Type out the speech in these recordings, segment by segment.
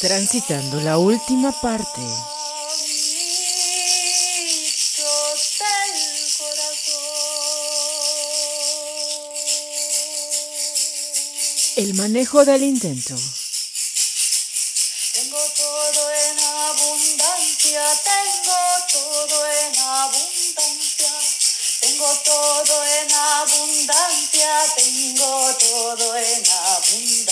transitando la última parte. El manejo del intento. Tengo todo en abundancia, tengo todo en abundancia, tengo todo en abundancia, tengo todo en abundancia.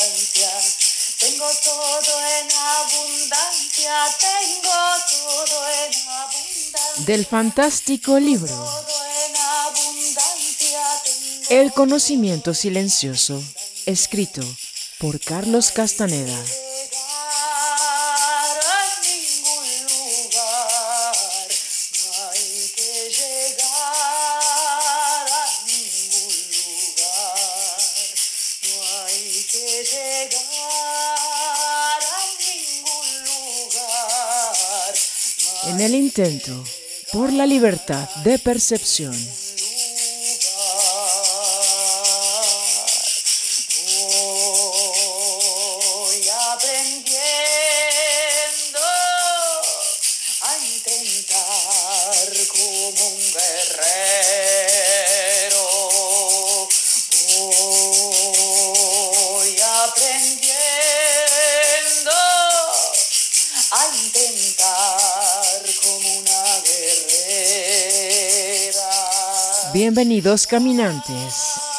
Tengo todo en abundancia, tengo todo en abundancia. Del fantástico libro. El conocimiento silencioso, escrito por Carlos Castaneda. intento por la libertad de percepción. Bienvenidos caminantes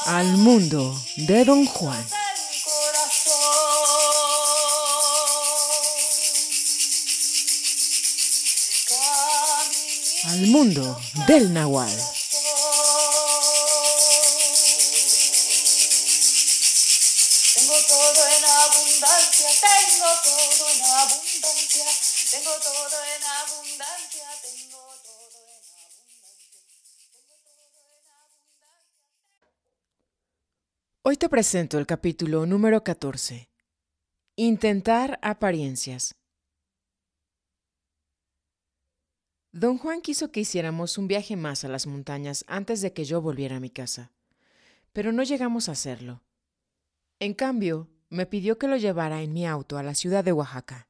al mundo de Don Juan. Al mundo del Nahual. Tengo todo en abundancia, tengo todo en abundancia, tengo todo en abundancia. Hoy te presento el capítulo número 14. Intentar apariencias. Don Juan quiso que hiciéramos un viaje más a las montañas antes de que yo volviera a mi casa, pero no llegamos a hacerlo. En cambio, me pidió que lo llevara en mi auto a la ciudad de Oaxaca.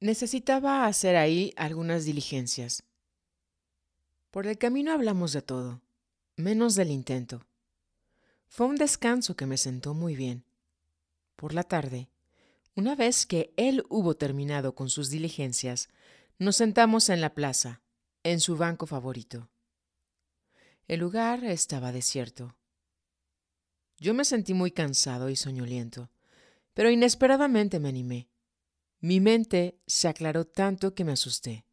Necesitaba hacer ahí algunas diligencias. Por el camino hablamos de todo, menos del intento. Fue un descanso que me sentó muy bien. Por la tarde, una vez que él hubo terminado con sus diligencias, nos sentamos en la plaza, en su banco favorito. El lugar estaba desierto. Yo me sentí muy cansado y soñoliento, pero inesperadamente me animé. Mi mente se aclaró tanto que me asusté.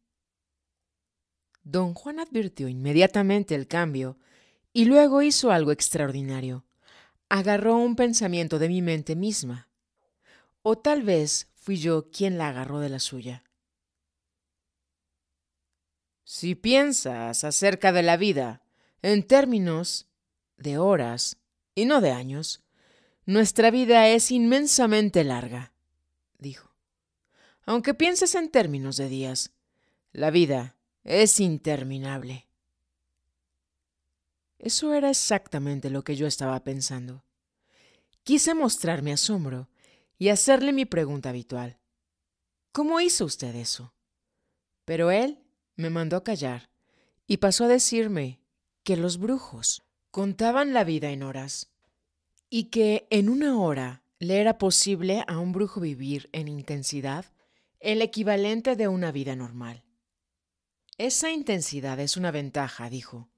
Don Juan advirtió inmediatamente el cambio y luego hizo algo extraordinario agarró un pensamiento de mi mente misma, o tal vez fui yo quien la agarró de la suya. Si piensas acerca de la vida en términos de horas y no de años, nuestra vida es inmensamente larga, dijo. Aunque pienses en términos de días, la vida es interminable. Eso era exactamente lo que yo estaba pensando. Quise mostrar mi asombro y hacerle mi pregunta habitual. ¿Cómo hizo usted eso? Pero él me mandó a callar y pasó a decirme que los brujos contaban la vida en horas y que en una hora le era posible a un brujo vivir en intensidad el equivalente de una vida normal. Esa intensidad es una ventaja, dijo,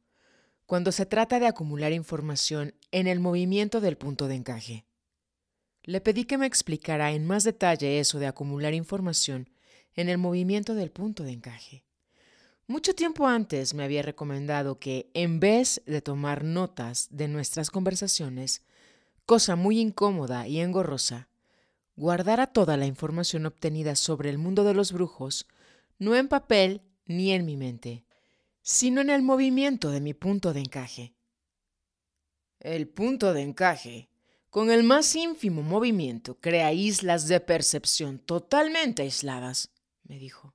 cuando se trata de acumular información en el movimiento del punto de encaje. Le pedí que me explicara en más detalle eso de acumular información en el movimiento del punto de encaje. Mucho tiempo antes me había recomendado que, en vez de tomar notas de nuestras conversaciones, cosa muy incómoda y engorrosa, guardara toda la información obtenida sobre el mundo de los brujos, no en papel ni en mi mente, sino en el movimiento de mi punto de encaje. El punto de encaje, con el más ínfimo movimiento, crea islas de percepción totalmente aisladas, me dijo.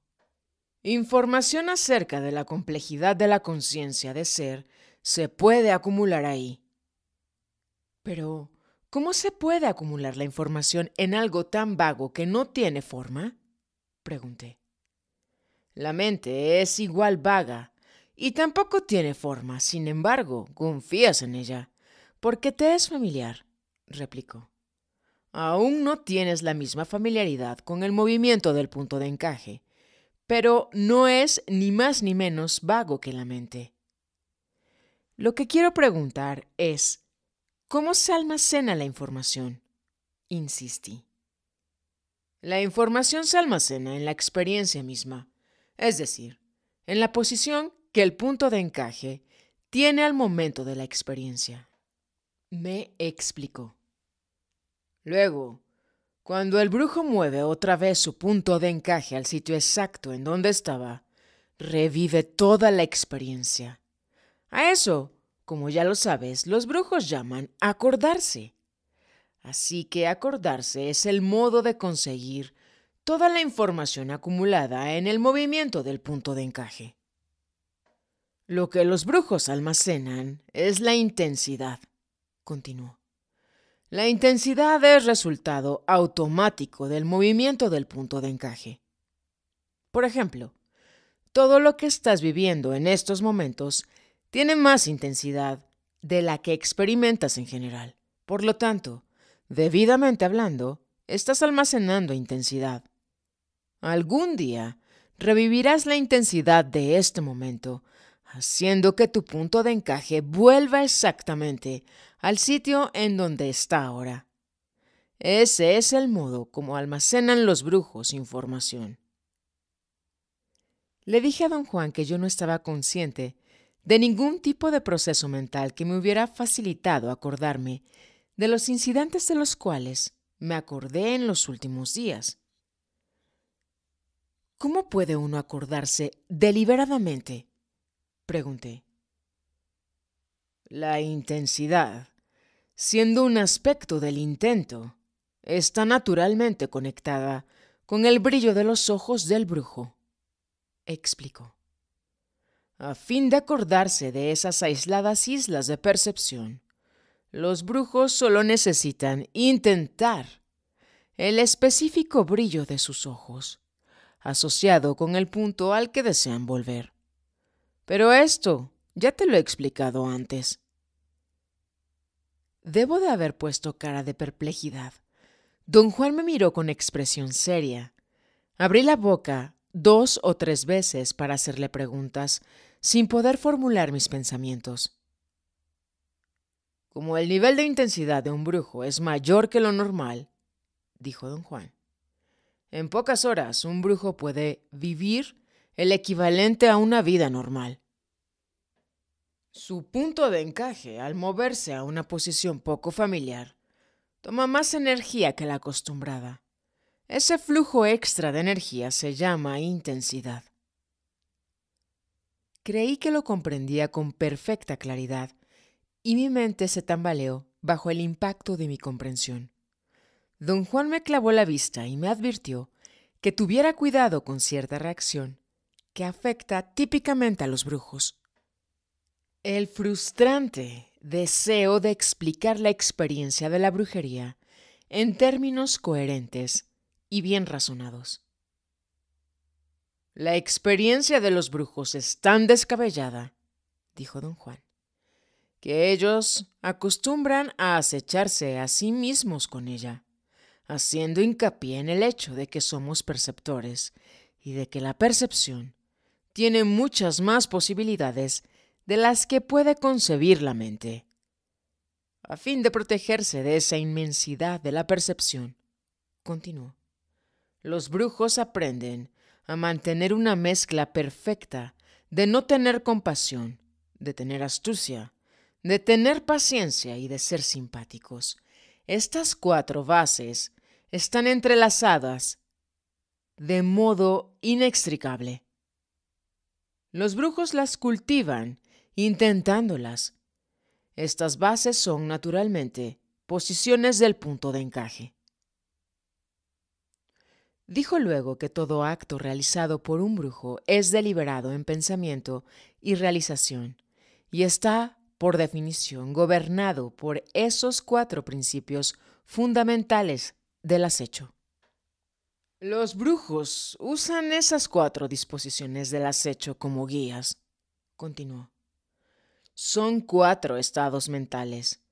Información acerca de la complejidad de la conciencia de ser se puede acumular ahí. Pero, ¿cómo se puede acumular la información en algo tan vago que no tiene forma? Pregunté. La mente es igual vaga y tampoco tiene forma, sin embargo, confías en ella, porque te es familiar, replicó. Aún no tienes la misma familiaridad con el movimiento del punto de encaje, pero no es ni más ni menos vago que la mente. Lo que quiero preguntar es, ¿cómo se almacena la información? Insistí. La información se almacena en la experiencia misma, es decir, en la posición que el punto de encaje tiene al momento de la experiencia. Me explicó. Luego, cuando el brujo mueve otra vez su punto de encaje al sitio exacto en donde estaba, revive toda la experiencia. A eso, como ya lo sabes, los brujos llaman acordarse. Así que acordarse es el modo de conseguir toda la información acumulada en el movimiento del punto de encaje. Lo que los brujos almacenan es la intensidad, continuó. La intensidad es resultado automático del movimiento del punto de encaje. Por ejemplo, todo lo que estás viviendo en estos momentos tiene más intensidad de la que experimentas en general. Por lo tanto, debidamente hablando, estás almacenando intensidad. Algún día revivirás la intensidad de este momento haciendo que tu punto de encaje vuelva exactamente al sitio en donde está ahora. Ese es el modo como almacenan los brujos información. Le dije a don Juan que yo no estaba consciente de ningún tipo de proceso mental que me hubiera facilitado acordarme de los incidentes de los cuales me acordé en los últimos días. ¿Cómo puede uno acordarse deliberadamente Pregunté. La intensidad, siendo un aspecto del intento, está naturalmente conectada con el brillo de los ojos del brujo, explicó. A fin de acordarse de esas aisladas islas de percepción, los brujos solo necesitan intentar el específico brillo de sus ojos, asociado con el punto al que desean volver. Pero esto ya te lo he explicado antes. Debo de haber puesto cara de perplejidad. Don Juan me miró con expresión seria. Abrí la boca dos o tres veces para hacerle preguntas, sin poder formular mis pensamientos. Como el nivel de intensidad de un brujo es mayor que lo normal, dijo don Juan, en pocas horas un brujo puede vivir el equivalente a una vida normal. Su punto de encaje, al moverse a una posición poco familiar, toma más energía que la acostumbrada. Ese flujo extra de energía se llama intensidad. Creí que lo comprendía con perfecta claridad y mi mente se tambaleó bajo el impacto de mi comprensión. Don Juan me clavó la vista y me advirtió que tuviera cuidado con cierta reacción que afecta típicamente a los brujos. El frustrante deseo de explicar la experiencia de la brujería en términos coherentes y bien razonados. La experiencia de los brujos es tan descabellada, dijo don Juan, que ellos acostumbran a acecharse a sí mismos con ella, haciendo hincapié en el hecho de que somos perceptores y de que la percepción tiene muchas más posibilidades de las que puede concebir la mente, a fin de protegerse de esa inmensidad de la percepción. Continuó. Los brujos aprenden a mantener una mezcla perfecta de no tener compasión, de tener astucia, de tener paciencia y de ser simpáticos. Estas cuatro bases están entrelazadas de modo inextricable. Los brujos las cultivan, intentándolas. Estas bases son, naturalmente, posiciones del punto de encaje. Dijo luego que todo acto realizado por un brujo es deliberado en pensamiento y realización, y está, por definición, gobernado por esos cuatro principios fundamentales del acecho. Los brujos usan esas cuatro disposiciones del acecho como guías, continuó. Son cuatro estados mentales,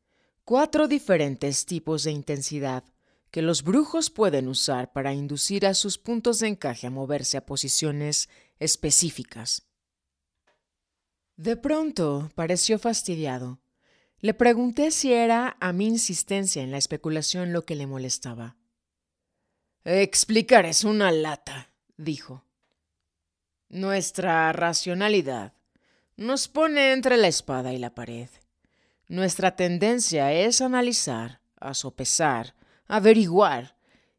cuatro diferentes tipos de intensidad que los brujos pueden usar para inducir a sus puntos de encaje a moverse a posiciones específicas. De pronto pareció fastidiado. Le pregunté si era a mi insistencia en la especulación lo que le molestaba. Explicar es una lata, dijo. Nuestra racionalidad nos pone entre la espada y la pared. Nuestra tendencia es analizar, a sopesar, averiguar,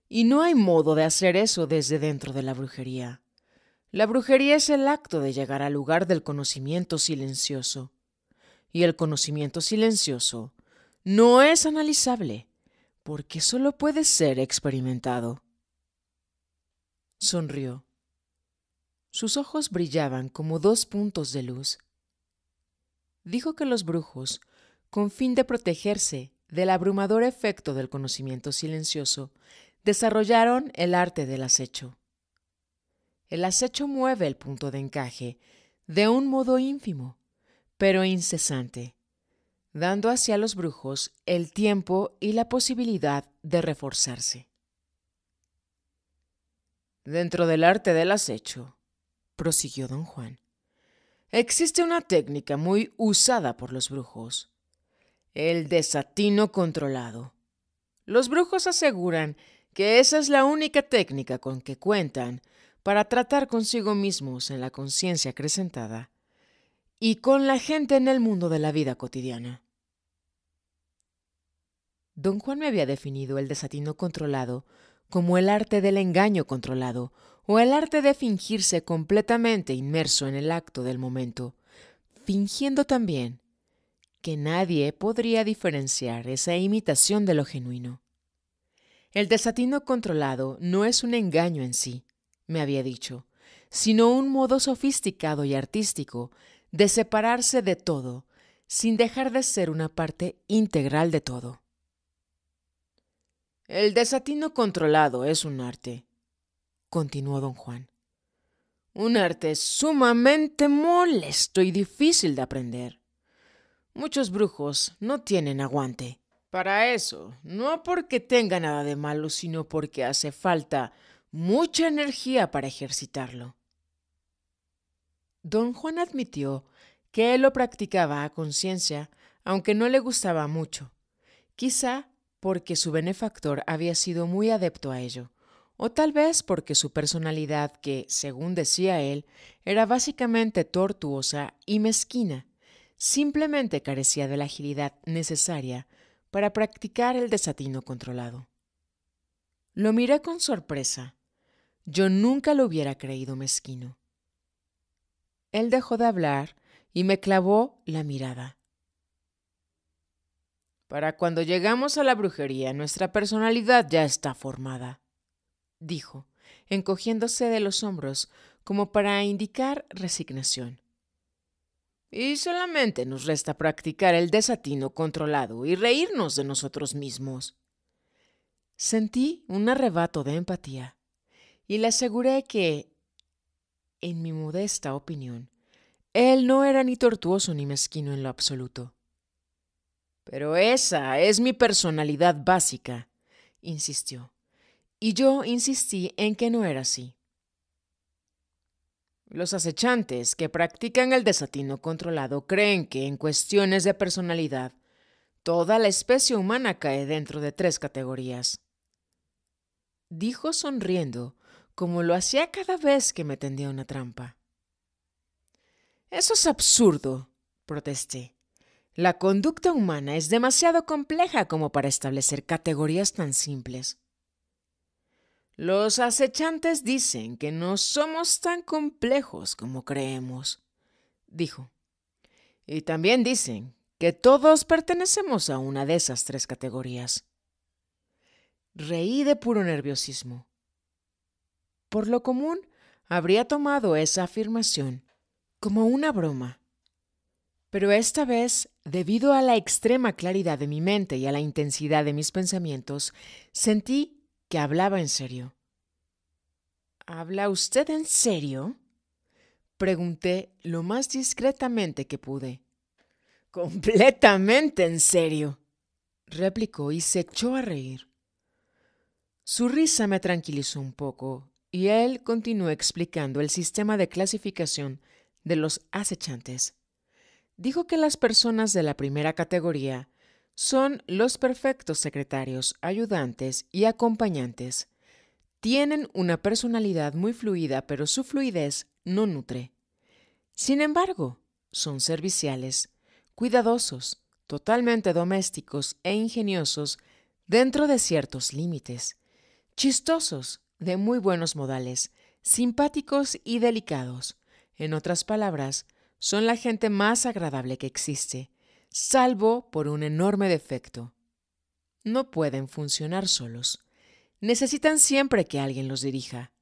y no hay modo de hacer eso desde dentro de la brujería. La brujería es el acto de llegar al lugar del conocimiento silencioso. Y el conocimiento silencioso no es analizable, porque solo puede ser experimentado. Sonrió. Sus ojos brillaban como dos puntos de luz. Dijo que los brujos, con fin de protegerse del abrumador efecto del conocimiento silencioso, desarrollaron el arte del acecho. El acecho mueve el punto de encaje de un modo ínfimo, pero incesante, dando hacia los brujos el tiempo y la posibilidad de reforzarse. Dentro del arte del acecho, prosiguió don Juan, existe una técnica muy usada por los brujos, el desatino controlado. Los brujos aseguran que esa es la única técnica con que cuentan para tratar consigo mismos en la conciencia acrecentada y con la gente en el mundo de la vida cotidiana. Don Juan me había definido el desatino controlado como el arte del engaño controlado o el arte de fingirse completamente inmerso en el acto del momento, fingiendo también que nadie podría diferenciar esa imitación de lo genuino. El desatino controlado no es un engaño en sí, me había dicho, sino un modo sofisticado y artístico de separarse de todo, sin dejar de ser una parte integral de todo. El desatino controlado es un arte, continuó don Juan. Un arte sumamente molesto y difícil de aprender. Muchos brujos no tienen aguante. Para eso, no porque tenga nada de malo, sino porque hace falta mucha energía para ejercitarlo. Don Juan admitió que él lo practicaba a conciencia, aunque no le gustaba mucho. Quizá porque su benefactor había sido muy adepto a ello, o tal vez porque su personalidad, que, según decía él, era básicamente tortuosa y mezquina, simplemente carecía de la agilidad necesaria para practicar el desatino controlado. Lo miré con sorpresa. Yo nunca lo hubiera creído mezquino. Él dejó de hablar y me clavó la mirada. Para cuando llegamos a la brujería, nuestra personalidad ya está formada, dijo, encogiéndose de los hombros como para indicar resignación. Y solamente nos resta practicar el desatino controlado y reírnos de nosotros mismos. Sentí un arrebato de empatía y le aseguré que, en mi modesta opinión, él no era ni tortuoso ni mezquino en lo absoluto. Pero esa es mi personalidad básica, insistió. Y yo insistí en que no era así. Los acechantes que practican el desatino controlado creen que en cuestiones de personalidad, toda la especie humana cae dentro de tres categorías. Dijo sonriendo, como lo hacía cada vez que me tendía una trampa. Eso es absurdo, protesté. La conducta humana es demasiado compleja como para establecer categorías tan simples. Los acechantes dicen que no somos tan complejos como creemos, dijo. Y también dicen que todos pertenecemos a una de esas tres categorías. Reí de puro nerviosismo. Por lo común, habría tomado esa afirmación como una broma pero esta vez, debido a la extrema claridad de mi mente y a la intensidad de mis pensamientos, sentí que hablaba en serio. ¿Habla usted en serio? Pregunté lo más discretamente que pude. Completamente en serio, replicó y se echó a reír. Su risa me tranquilizó un poco y él continuó explicando el sistema de clasificación de los acechantes dijo que las personas de la primera categoría son los perfectos secretarios, ayudantes y acompañantes. Tienen una personalidad muy fluida, pero su fluidez no nutre. Sin embargo, son serviciales, cuidadosos, totalmente domésticos e ingeniosos dentro de ciertos límites, chistosos, de muy buenos modales, simpáticos y delicados. En otras palabras, son la gente más agradable que existe, salvo por un enorme defecto. No pueden funcionar solos. Necesitan siempre que alguien los dirija.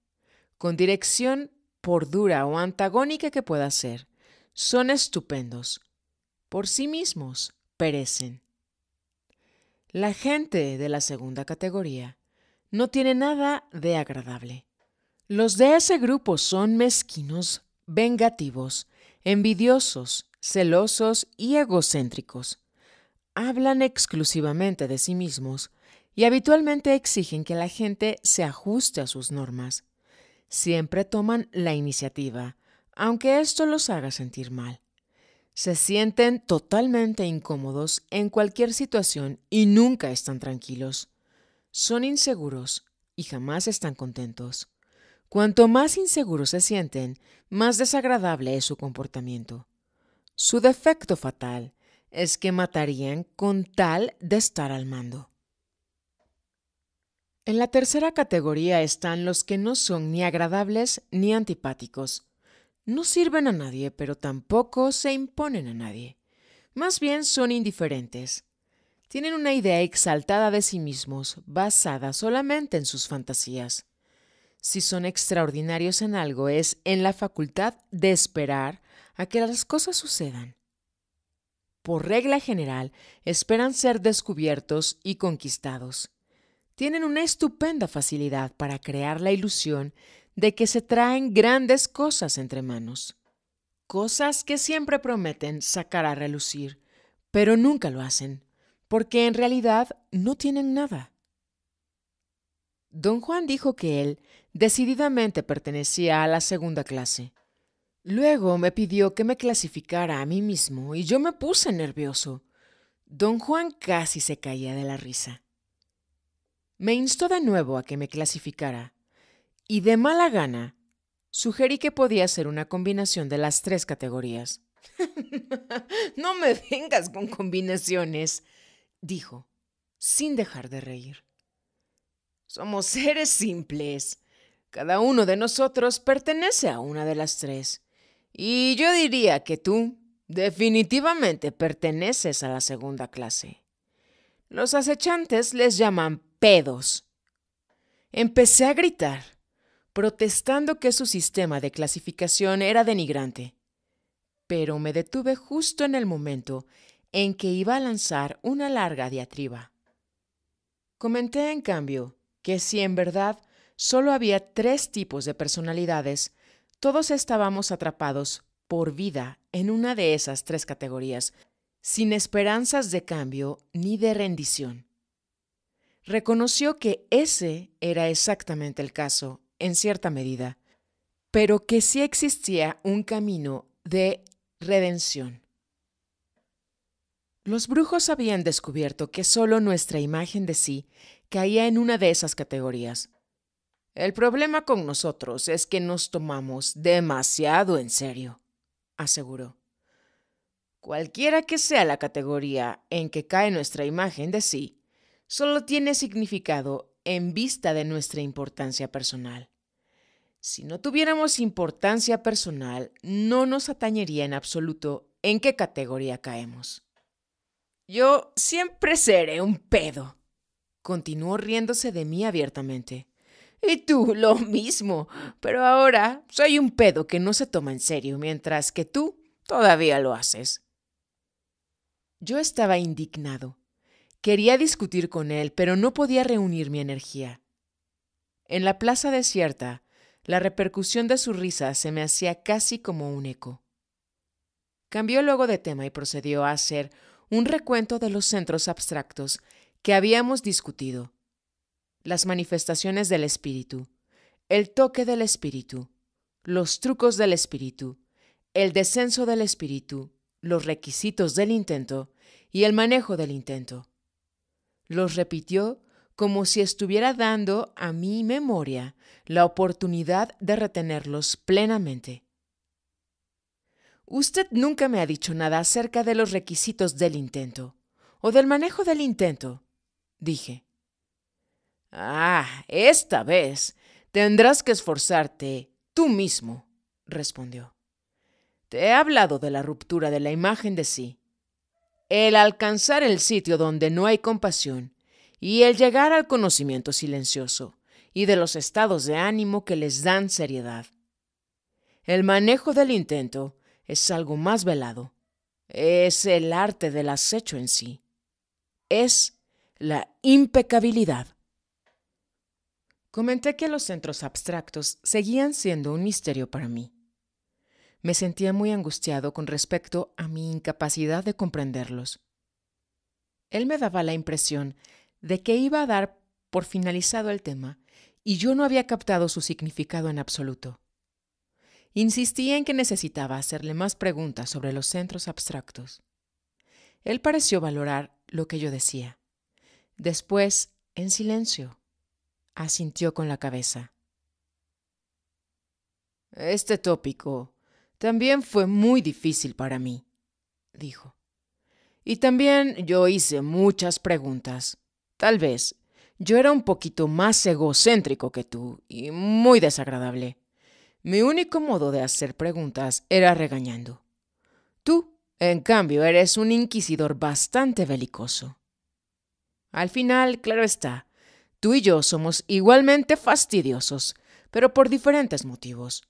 Con dirección por dura o antagónica que pueda ser, son estupendos. Por sí mismos perecen. La gente de la segunda categoría no tiene nada de agradable. Los de ese grupo son mezquinos, vengativos, envidiosos, celosos y egocéntricos. Hablan exclusivamente de sí mismos y habitualmente exigen que la gente se ajuste a sus normas. Siempre toman la iniciativa, aunque esto los haga sentir mal. Se sienten totalmente incómodos en cualquier situación y nunca están tranquilos. Son inseguros y jamás están contentos. Cuanto más inseguros se sienten, más desagradable es su comportamiento. Su defecto fatal es que matarían con tal de estar al mando. En la tercera categoría están los que no son ni agradables ni antipáticos. No sirven a nadie, pero tampoco se imponen a nadie. Más bien son indiferentes. Tienen una idea exaltada de sí mismos, basada solamente en sus fantasías si son extraordinarios en algo, es en la facultad de esperar a que las cosas sucedan. Por regla general, esperan ser descubiertos y conquistados. Tienen una estupenda facilidad para crear la ilusión de que se traen grandes cosas entre manos. Cosas que siempre prometen sacar a relucir, pero nunca lo hacen, porque en realidad no tienen nada. Don Juan dijo que él Decididamente pertenecía a la segunda clase. Luego me pidió que me clasificara a mí mismo y yo me puse nervioso. Don Juan casi se caía de la risa. Me instó de nuevo a que me clasificara y de mala gana sugerí que podía ser una combinación de las tres categorías. no me vengas con combinaciones, dijo, sin dejar de reír. Somos seres simples. Cada uno de nosotros pertenece a una de las tres. Y yo diría que tú definitivamente perteneces a la segunda clase. Los acechantes les llaman pedos. Empecé a gritar, protestando que su sistema de clasificación era denigrante. Pero me detuve justo en el momento en que iba a lanzar una larga diatriba. Comenté, en cambio, que si en verdad solo había tres tipos de personalidades, todos estábamos atrapados por vida en una de esas tres categorías, sin esperanzas de cambio ni de rendición. Reconoció que ese era exactamente el caso, en cierta medida, pero que sí existía un camino de redención. Los brujos habían descubierto que solo nuestra imagen de sí caía en una de esas categorías. El problema con nosotros es que nos tomamos demasiado en serio, aseguró. Cualquiera que sea la categoría en que cae nuestra imagen de sí, solo tiene significado en vista de nuestra importancia personal. Si no tuviéramos importancia personal, no nos atañería en absoluto en qué categoría caemos. Yo siempre seré un pedo, continuó riéndose de mí abiertamente. Y tú lo mismo. Pero ahora soy un pedo que no se toma en serio, mientras que tú todavía lo haces. Yo estaba indignado. Quería discutir con él, pero no podía reunir mi energía. En la plaza desierta, la repercusión de su risa se me hacía casi como un eco. Cambió luego de tema y procedió a hacer un recuento de los centros abstractos que habíamos discutido las manifestaciones del espíritu, el toque del espíritu, los trucos del espíritu, el descenso del espíritu, los requisitos del intento y el manejo del intento. Los repitió como si estuviera dando a mi memoria la oportunidad de retenerlos plenamente. Usted nunca me ha dicho nada acerca de los requisitos del intento o del manejo del intento, dije. Ah, esta vez tendrás que esforzarte tú mismo, respondió. Te he hablado de la ruptura de la imagen de sí, el alcanzar el sitio donde no hay compasión y el llegar al conocimiento silencioso y de los estados de ánimo que les dan seriedad. El manejo del intento es algo más velado. Es el arte del acecho en sí. Es la impecabilidad. Comenté que los centros abstractos seguían siendo un misterio para mí. Me sentía muy angustiado con respecto a mi incapacidad de comprenderlos. Él me daba la impresión de que iba a dar por finalizado el tema y yo no había captado su significado en absoluto. Insistía en que necesitaba hacerle más preguntas sobre los centros abstractos. Él pareció valorar lo que yo decía. Después, en silencio, asintió con la cabeza. Este tópico también fue muy difícil para mí, dijo. Y también yo hice muchas preguntas. Tal vez yo era un poquito más egocéntrico que tú y muy desagradable. Mi único modo de hacer preguntas era regañando. Tú, en cambio, eres un inquisidor bastante belicoso. Al final, claro está, Tú y yo somos igualmente fastidiosos, pero por diferentes motivos.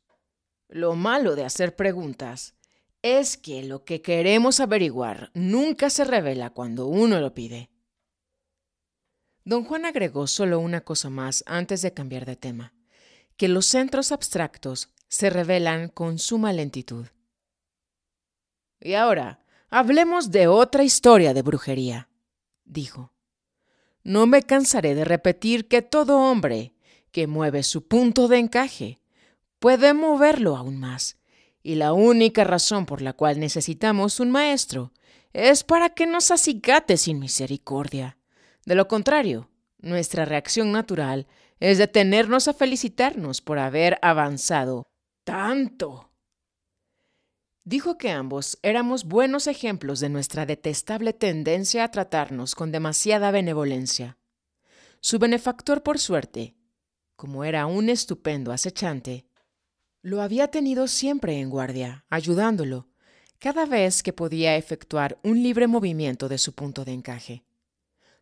Lo malo de hacer preguntas es que lo que queremos averiguar nunca se revela cuando uno lo pide. Don Juan agregó solo una cosa más antes de cambiar de tema, que los centros abstractos se revelan con suma lentitud. Y ahora, hablemos de otra historia de brujería, dijo. No me cansaré de repetir que todo hombre que mueve su punto de encaje puede moverlo aún más. Y la única razón por la cual necesitamos un maestro es para que nos acicate sin misericordia. De lo contrario, nuestra reacción natural es detenernos a felicitarnos por haber avanzado tanto Dijo que ambos éramos buenos ejemplos de nuestra detestable tendencia a tratarnos con demasiada benevolencia. Su benefactor, por suerte, como era un estupendo acechante, lo había tenido siempre en guardia, ayudándolo, cada vez que podía efectuar un libre movimiento de su punto de encaje.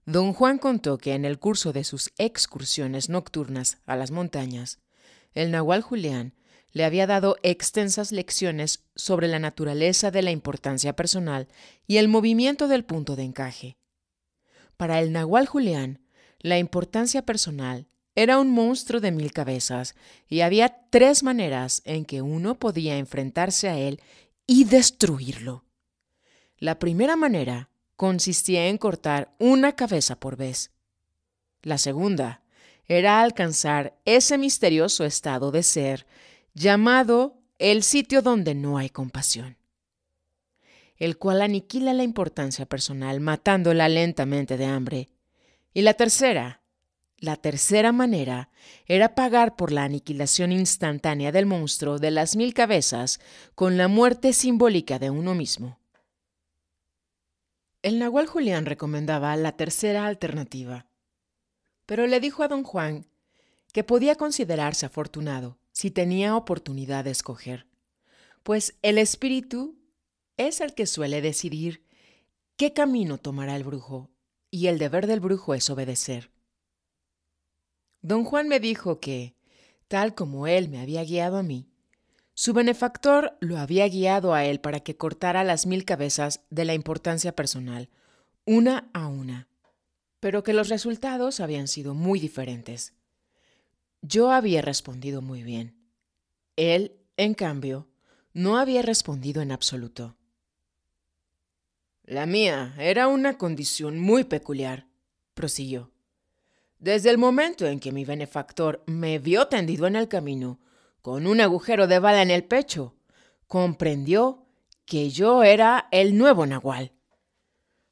Don Juan contó que en el curso de sus excursiones nocturnas a las montañas, el nahual Julián le había dado extensas lecciones sobre la naturaleza de la importancia personal y el movimiento del punto de encaje. Para el nahual Julián, la importancia personal era un monstruo de mil cabezas y había tres maneras en que uno podía enfrentarse a él y destruirlo. La primera manera consistía en cortar una cabeza por vez. La segunda era alcanzar ese misterioso estado de ser llamado el sitio donde no hay compasión, el cual aniquila la importancia personal matándola lentamente de hambre. Y la tercera, la tercera manera era pagar por la aniquilación instantánea del monstruo de las mil cabezas con la muerte simbólica de uno mismo. El Nahual Julián recomendaba la tercera alternativa, pero le dijo a don Juan que podía considerarse afortunado si tenía oportunidad de escoger, pues el espíritu es el que suele decidir qué camino tomará el brujo, y el deber del brujo es obedecer. Don Juan me dijo que, tal como él me había guiado a mí, su benefactor lo había guiado a él para que cortara las mil cabezas de la importancia personal, una a una, pero que los resultados habían sido muy diferentes. Yo había respondido muy bien. Él, en cambio, no había respondido en absoluto. La mía era una condición muy peculiar, prosiguió. Desde el momento en que mi benefactor me vio tendido en el camino, con un agujero de bala en el pecho, comprendió que yo era el nuevo Nahual.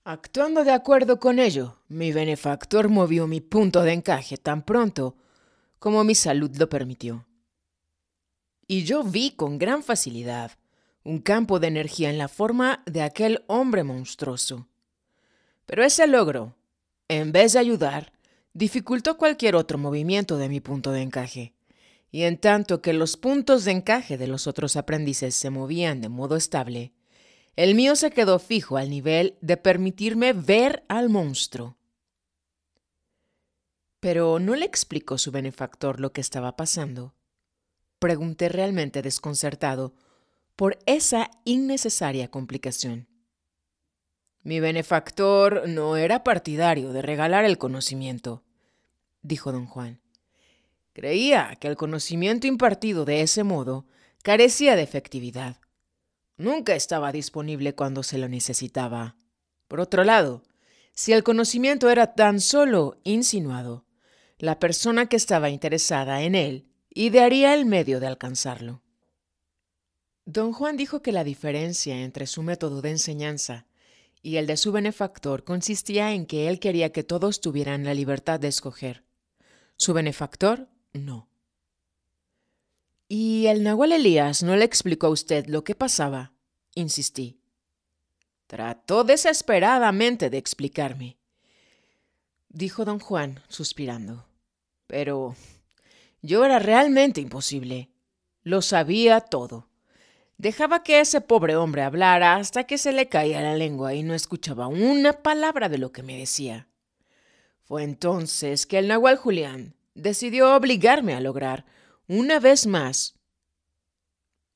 Actuando de acuerdo con ello, mi benefactor movió mi punto de encaje tan pronto como mi salud lo permitió. Y yo vi con gran facilidad un campo de energía en la forma de aquel hombre monstruoso. Pero ese logro, en vez de ayudar, dificultó cualquier otro movimiento de mi punto de encaje. Y en tanto que los puntos de encaje de los otros aprendices se movían de modo estable, el mío se quedó fijo al nivel de permitirme ver al monstruo. Pero no le explicó su benefactor lo que estaba pasando. Pregunté realmente desconcertado por esa innecesaria complicación. Mi benefactor no era partidario de regalar el conocimiento, dijo don Juan. Creía que el conocimiento impartido de ese modo carecía de efectividad. Nunca estaba disponible cuando se lo necesitaba. Por otro lado, si el conocimiento era tan solo insinuado, la persona que estaba interesada en él idearía el medio de alcanzarlo. Don Juan dijo que la diferencia entre su método de enseñanza y el de su benefactor consistía en que él quería que todos tuvieran la libertad de escoger. Su benefactor, no. ¿Y el Nahual Elías no le explicó a usted lo que pasaba? Insistí. Trató desesperadamente de explicarme, dijo don Juan, suspirando. Pero yo era realmente imposible. Lo sabía todo. Dejaba que ese pobre hombre hablara hasta que se le caía la lengua y no escuchaba una palabra de lo que me decía. Fue entonces que el Nahual Julián decidió obligarme a lograr, una vez más,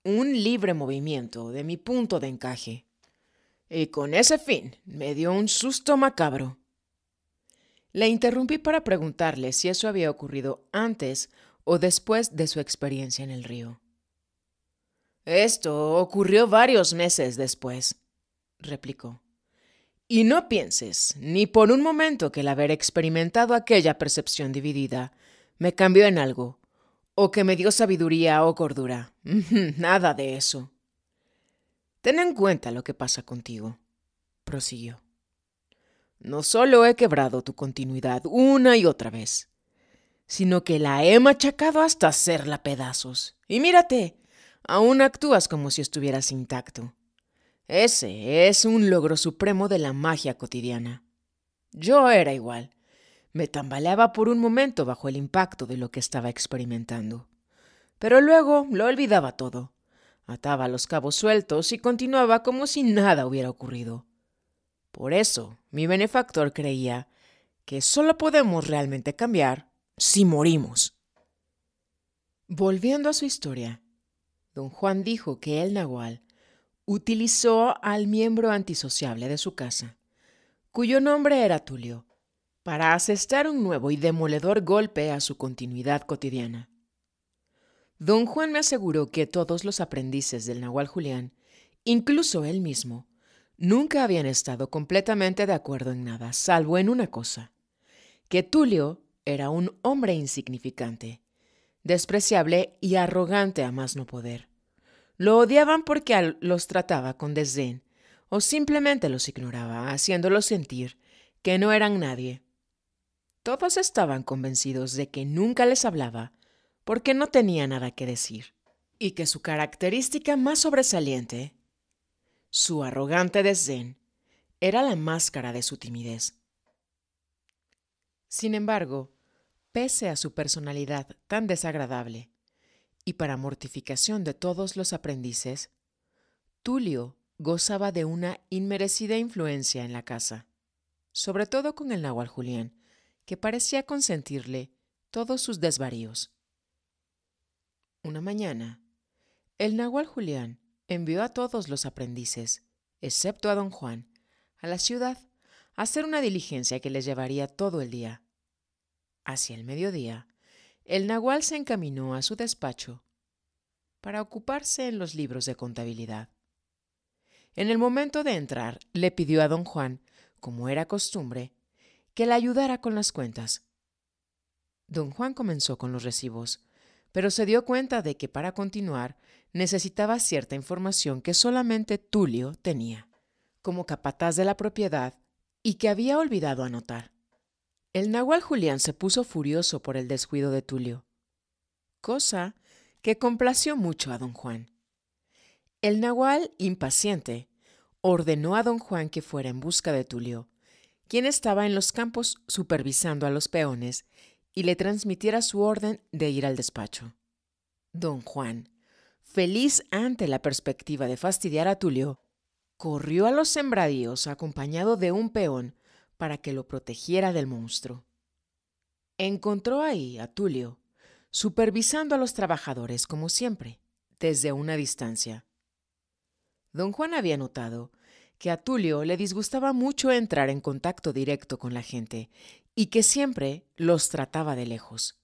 un libre movimiento de mi punto de encaje. Y con ese fin me dio un susto macabro. Le interrumpí para preguntarle si eso había ocurrido antes o después de su experiencia en el río. Esto ocurrió varios meses después, replicó. Y no pienses ni por un momento que el haber experimentado aquella percepción dividida me cambió en algo, o que me dio sabiduría o cordura. Nada de eso. Ten en cuenta lo que pasa contigo, prosiguió. No solo he quebrado tu continuidad una y otra vez, sino que la he machacado hasta hacerla pedazos. Y mírate, aún actúas como si estuvieras intacto. Ese es un logro supremo de la magia cotidiana. Yo era igual. Me tambaleaba por un momento bajo el impacto de lo que estaba experimentando. Pero luego lo olvidaba todo. Ataba los cabos sueltos y continuaba como si nada hubiera ocurrido. Por eso mi benefactor creía que solo podemos realmente cambiar si morimos. Volviendo a su historia, don Juan dijo que el nahual utilizó al miembro antisociable de su casa, cuyo nombre era Tulio, para asestar un nuevo y demoledor golpe a su continuidad cotidiana. Don Juan me aseguró que todos los aprendices del nahual Julián, incluso él mismo, Nunca habían estado completamente de acuerdo en nada, salvo en una cosa, que Tulio era un hombre insignificante, despreciable y arrogante a más no poder. Lo odiaban porque los trataba con desdén, o simplemente los ignoraba, haciéndolos sentir que no eran nadie. Todos estaban convencidos de que nunca les hablaba, porque no tenía nada que decir, y que su característica más sobresaliente su arrogante desdén era la máscara de su timidez. Sin embargo, pese a su personalidad tan desagradable, y para mortificación de todos los aprendices, Tulio gozaba de una inmerecida influencia en la casa, sobre todo con el Nahual Julián, que parecía consentirle todos sus desvaríos. Una mañana, el Nahual Julián envió a todos los aprendices, excepto a don Juan, a la ciudad a hacer una diligencia que les llevaría todo el día. Hacia el mediodía, el nahual se encaminó a su despacho para ocuparse en los libros de contabilidad. En el momento de entrar, le pidió a don Juan, como era costumbre, que le ayudara con las cuentas. Don Juan comenzó con los recibos, pero se dio cuenta de que para continuar necesitaba cierta información que solamente Tulio tenía, como capataz de la propiedad, y que había olvidado anotar. El nahual Julián se puso furioso por el descuido de Tulio, cosa que complació mucho a don Juan. El nahual, impaciente, ordenó a don Juan que fuera en busca de Tulio, quien estaba en los campos supervisando a los peones, y le transmitiera su orden de ir al despacho. Don Juan, feliz ante la perspectiva de fastidiar a Tulio, corrió a los sembradíos acompañado de un peón para que lo protegiera del monstruo. Encontró ahí a Tulio, supervisando a los trabajadores como siempre, desde una distancia. Don Juan había notado que a Tulio le disgustaba mucho entrar en contacto directo con la gente y que siempre los trataba de lejos.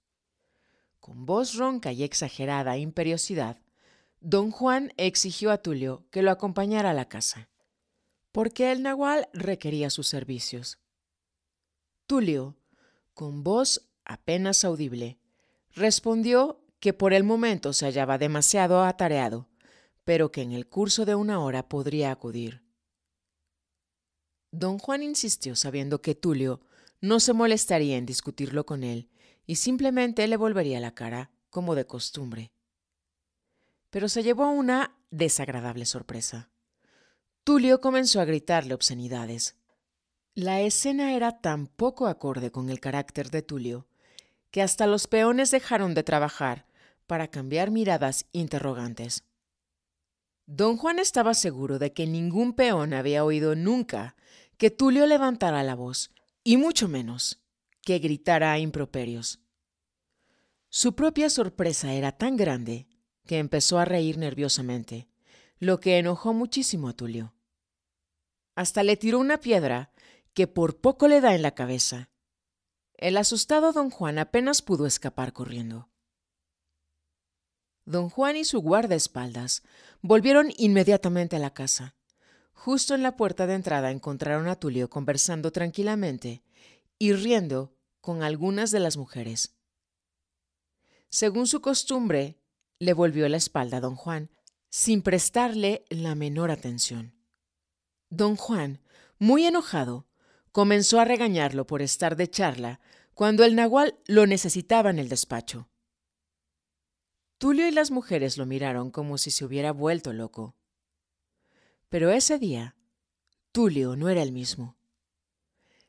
Con voz ronca y exagerada imperiosidad, Don Juan exigió a Tulio que lo acompañara a la casa, porque el nahual requería sus servicios. Tulio, con voz apenas audible, respondió que por el momento se hallaba demasiado atareado, pero que en el curso de una hora podría acudir. Don Juan insistió sabiendo que Tulio no se molestaría en discutirlo con él y simplemente le volvería la cara, como de costumbre pero se llevó una desagradable sorpresa. Tulio comenzó a gritarle obscenidades. La escena era tan poco acorde con el carácter de Tulio que hasta los peones dejaron de trabajar para cambiar miradas interrogantes. Don Juan estaba seguro de que ningún peón había oído nunca que Tulio levantara la voz, y mucho menos que gritara a improperios. Su propia sorpresa era tan grande que empezó a reír nerviosamente, lo que enojó muchísimo a Tulio. Hasta le tiró una piedra que por poco le da en la cabeza. El asustado don Juan apenas pudo escapar corriendo. Don Juan y su guardaespaldas volvieron inmediatamente a la casa. Justo en la puerta de entrada encontraron a Tulio conversando tranquilamente y riendo con algunas de las mujeres. Según su costumbre, le volvió la espalda a don Juan, sin prestarle la menor atención. Don Juan, muy enojado, comenzó a regañarlo por estar de charla cuando el nahual lo necesitaba en el despacho. Tulio y las mujeres lo miraron como si se hubiera vuelto loco. Pero ese día, Tulio no era el mismo.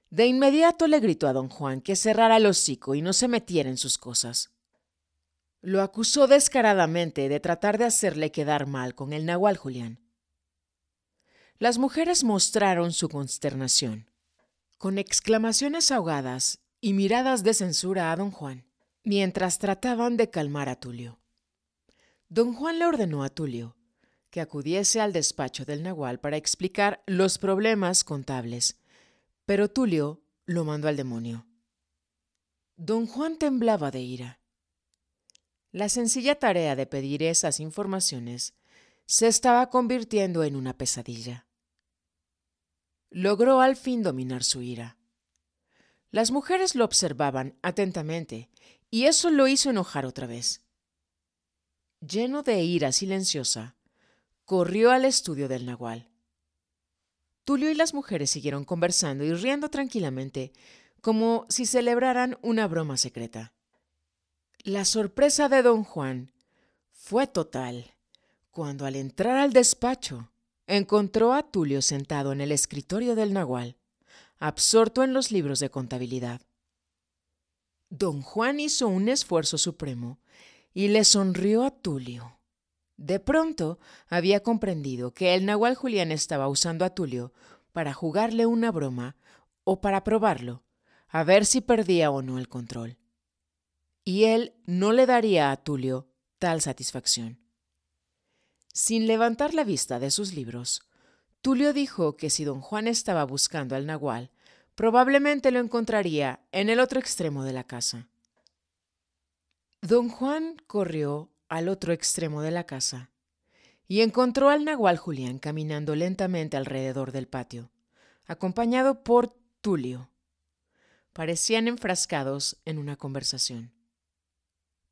De inmediato le gritó a don Juan que cerrara el hocico y no se metiera en sus cosas. Lo acusó descaradamente de tratar de hacerle quedar mal con el nahual Julián. Las mujeres mostraron su consternación, con exclamaciones ahogadas y miradas de censura a don Juan, mientras trataban de calmar a Tulio. Don Juan le ordenó a Tulio que acudiese al despacho del Nahual para explicar los problemas contables, pero Tulio lo mandó al demonio. Don Juan temblaba de ira. La sencilla tarea de pedir esas informaciones se estaba convirtiendo en una pesadilla. Logró al fin dominar su ira. Las mujeres lo observaban atentamente y eso lo hizo enojar otra vez. Lleno de ira silenciosa, corrió al estudio del nahual. Tulio y las mujeres siguieron conversando y riendo tranquilamente, como si celebraran una broma secreta. La sorpresa de don Juan fue total cuando al entrar al despacho encontró a Tulio sentado en el escritorio del Nahual, absorto en los libros de contabilidad. Don Juan hizo un esfuerzo supremo y le sonrió a Tulio. De pronto había comprendido que el Nahual Julián estaba usando a Tulio para jugarle una broma o para probarlo, a ver si perdía o no el control y él no le daría a Tulio tal satisfacción. Sin levantar la vista de sus libros, Tulio dijo que si don Juan estaba buscando al nahual, probablemente lo encontraría en el otro extremo de la casa. Don Juan corrió al otro extremo de la casa y encontró al nahual Julián caminando lentamente alrededor del patio, acompañado por Tulio. Parecían enfrascados en una conversación.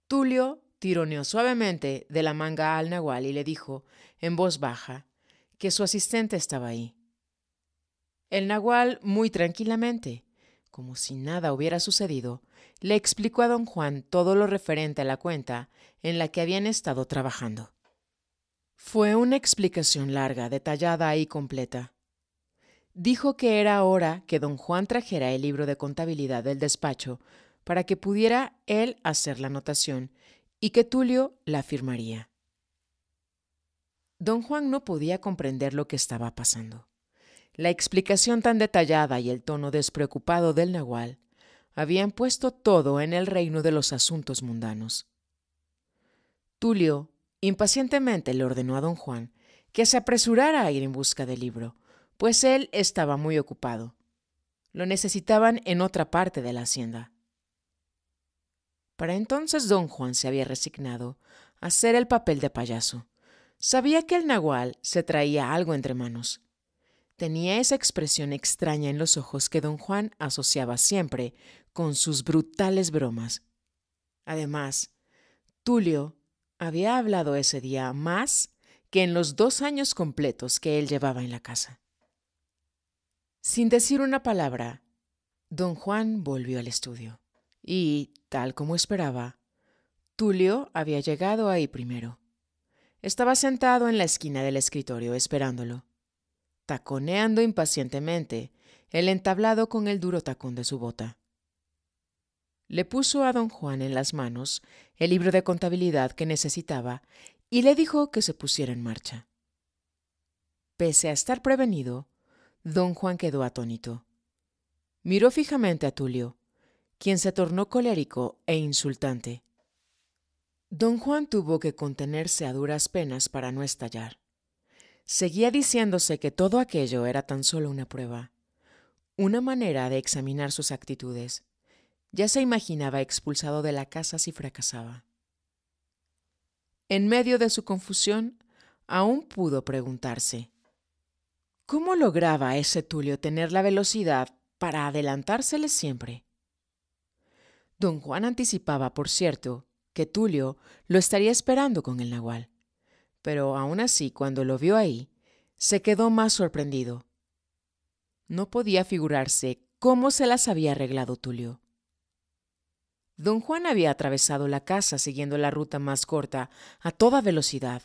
Tulio tironeó suavemente de la manga al nahual y le dijo, en voz baja, que su asistente estaba ahí. El nahual, muy tranquilamente, como si nada hubiera sucedido, le explicó a don Juan todo lo referente a la cuenta en la que habían estado trabajando. Fue una explicación larga, detallada y completa. Dijo que era hora que don Juan trajera el libro de contabilidad del despacho para que pudiera él hacer la anotación y que Tulio la firmaría. Don Juan no podía comprender lo que estaba pasando. La explicación tan detallada y el tono despreocupado del nahual habían puesto todo en el reino de los asuntos mundanos. Tulio impacientemente le ordenó a don Juan que se apresurara a ir en busca del libro, pues él estaba muy ocupado. Lo necesitaban en otra parte de la hacienda. Para entonces don Juan se había resignado a hacer el papel de payaso. Sabía que el nahual se traía algo entre manos. Tenía esa expresión extraña en los ojos que don Juan asociaba siempre con sus brutales bromas. Además, Tulio había hablado ese día más que en los dos años completos que él llevaba en la casa. Sin decir una palabra, don Juan volvió al estudio. Y, tal como esperaba, Tulio había llegado ahí primero. Estaba sentado en la esquina del escritorio esperándolo, taconeando impacientemente el entablado con el duro tacón de su bota. Le puso a don Juan en las manos el libro de contabilidad que necesitaba y le dijo que se pusiera en marcha. Pese a estar prevenido, don Juan quedó atónito. Miró fijamente a Tulio, quien se tornó colérico e insultante. Don Juan tuvo que contenerse a duras penas para no estallar. Seguía diciéndose que todo aquello era tan solo una prueba, una manera de examinar sus actitudes. Ya se imaginaba expulsado de la casa si fracasaba. En medio de su confusión, aún pudo preguntarse, ¿cómo lograba ese Tulio tener la velocidad para adelantársele siempre? Don Juan anticipaba, por cierto, que Tulio lo estaría esperando con el nahual. Pero aún así, cuando lo vio ahí, se quedó más sorprendido. No podía figurarse cómo se las había arreglado Tulio. Don Juan había atravesado la casa siguiendo la ruta más corta a toda velocidad.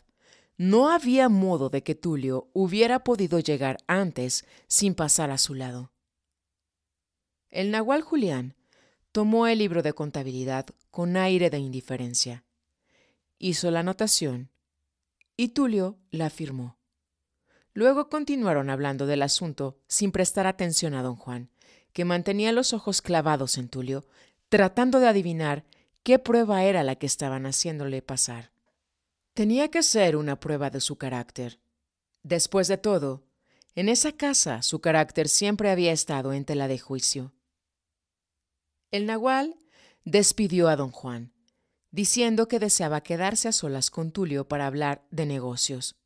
No había modo de que Tulio hubiera podido llegar antes sin pasar a su lado. El nahual Julián Tomó el libro de contabilidad con aire de indiferencia. Hizo la anotación y Tulio la firmó. Luego continuaron hablando del asunto sin prestar atención a don Juan, que mantenía los ojos clavados en Tulio, tratando de adivinar qué prueba era la que estaban haciéndole pasar. Tenía que ser una prueba de su carácter. Después de todo, en esa casa su carácter siempre había estado en tela de juicio. El nahual despidió a don Juan, diciendo que deseaba quedarse a solas con Tulio para hablar de negocios.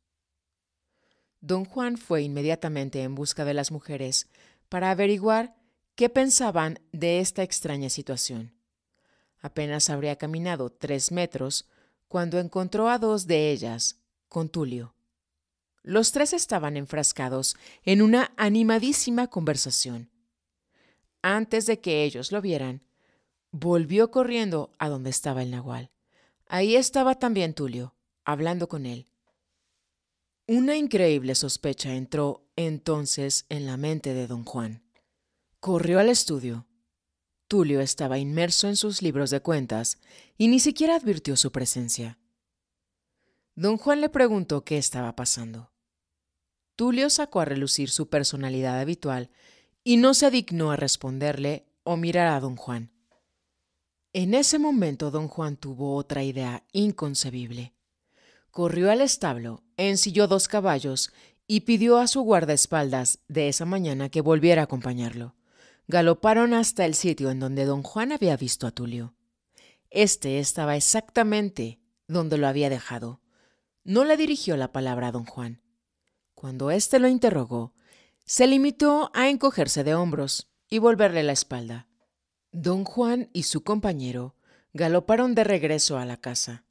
Don Juan fue inmediatamente en busca de las mujeres para averiguar qué pensaban de esta extraña situación. Apenas habría caminado tres metros cuando encontró a dos de ellas, con Tulio. Los tres estaban enfrascados en una animadísima conversación. Antes de que ellos lo vieran, volvió corriendo a donde estaba el nahual. Ahí estaba también Tulio, hablando con él. Una increíble sospecha entró entonces en la mente de don Juan. Corrió al estudio. Tulio estaba inmerso en sus libros de cuentas y ni siquiera advirtió su presencia. Don Juan le preguntó qué estaba pasando. Tulio sacó a relucir su personalidad habitual y no se dignó a responderle o mirar a don Juan. En ese momento don Juan tuvo otra idea inconcebible. Corrió al establo, ensilló dos caballos y pidió a su guardaespaldas de esa mañana que volviera a acompañarlo. Galoparon hasta el sitio en donde don Juan había visto a Tulio. Este estaba exactamente donde lo había dejado. No le dirigió la palabra a don Juan. Cuando éste lo interrogó, se limitó a encogerse de hombros y volverle la espalda. Don Juan y su compañero galoparon de regreso a la casa.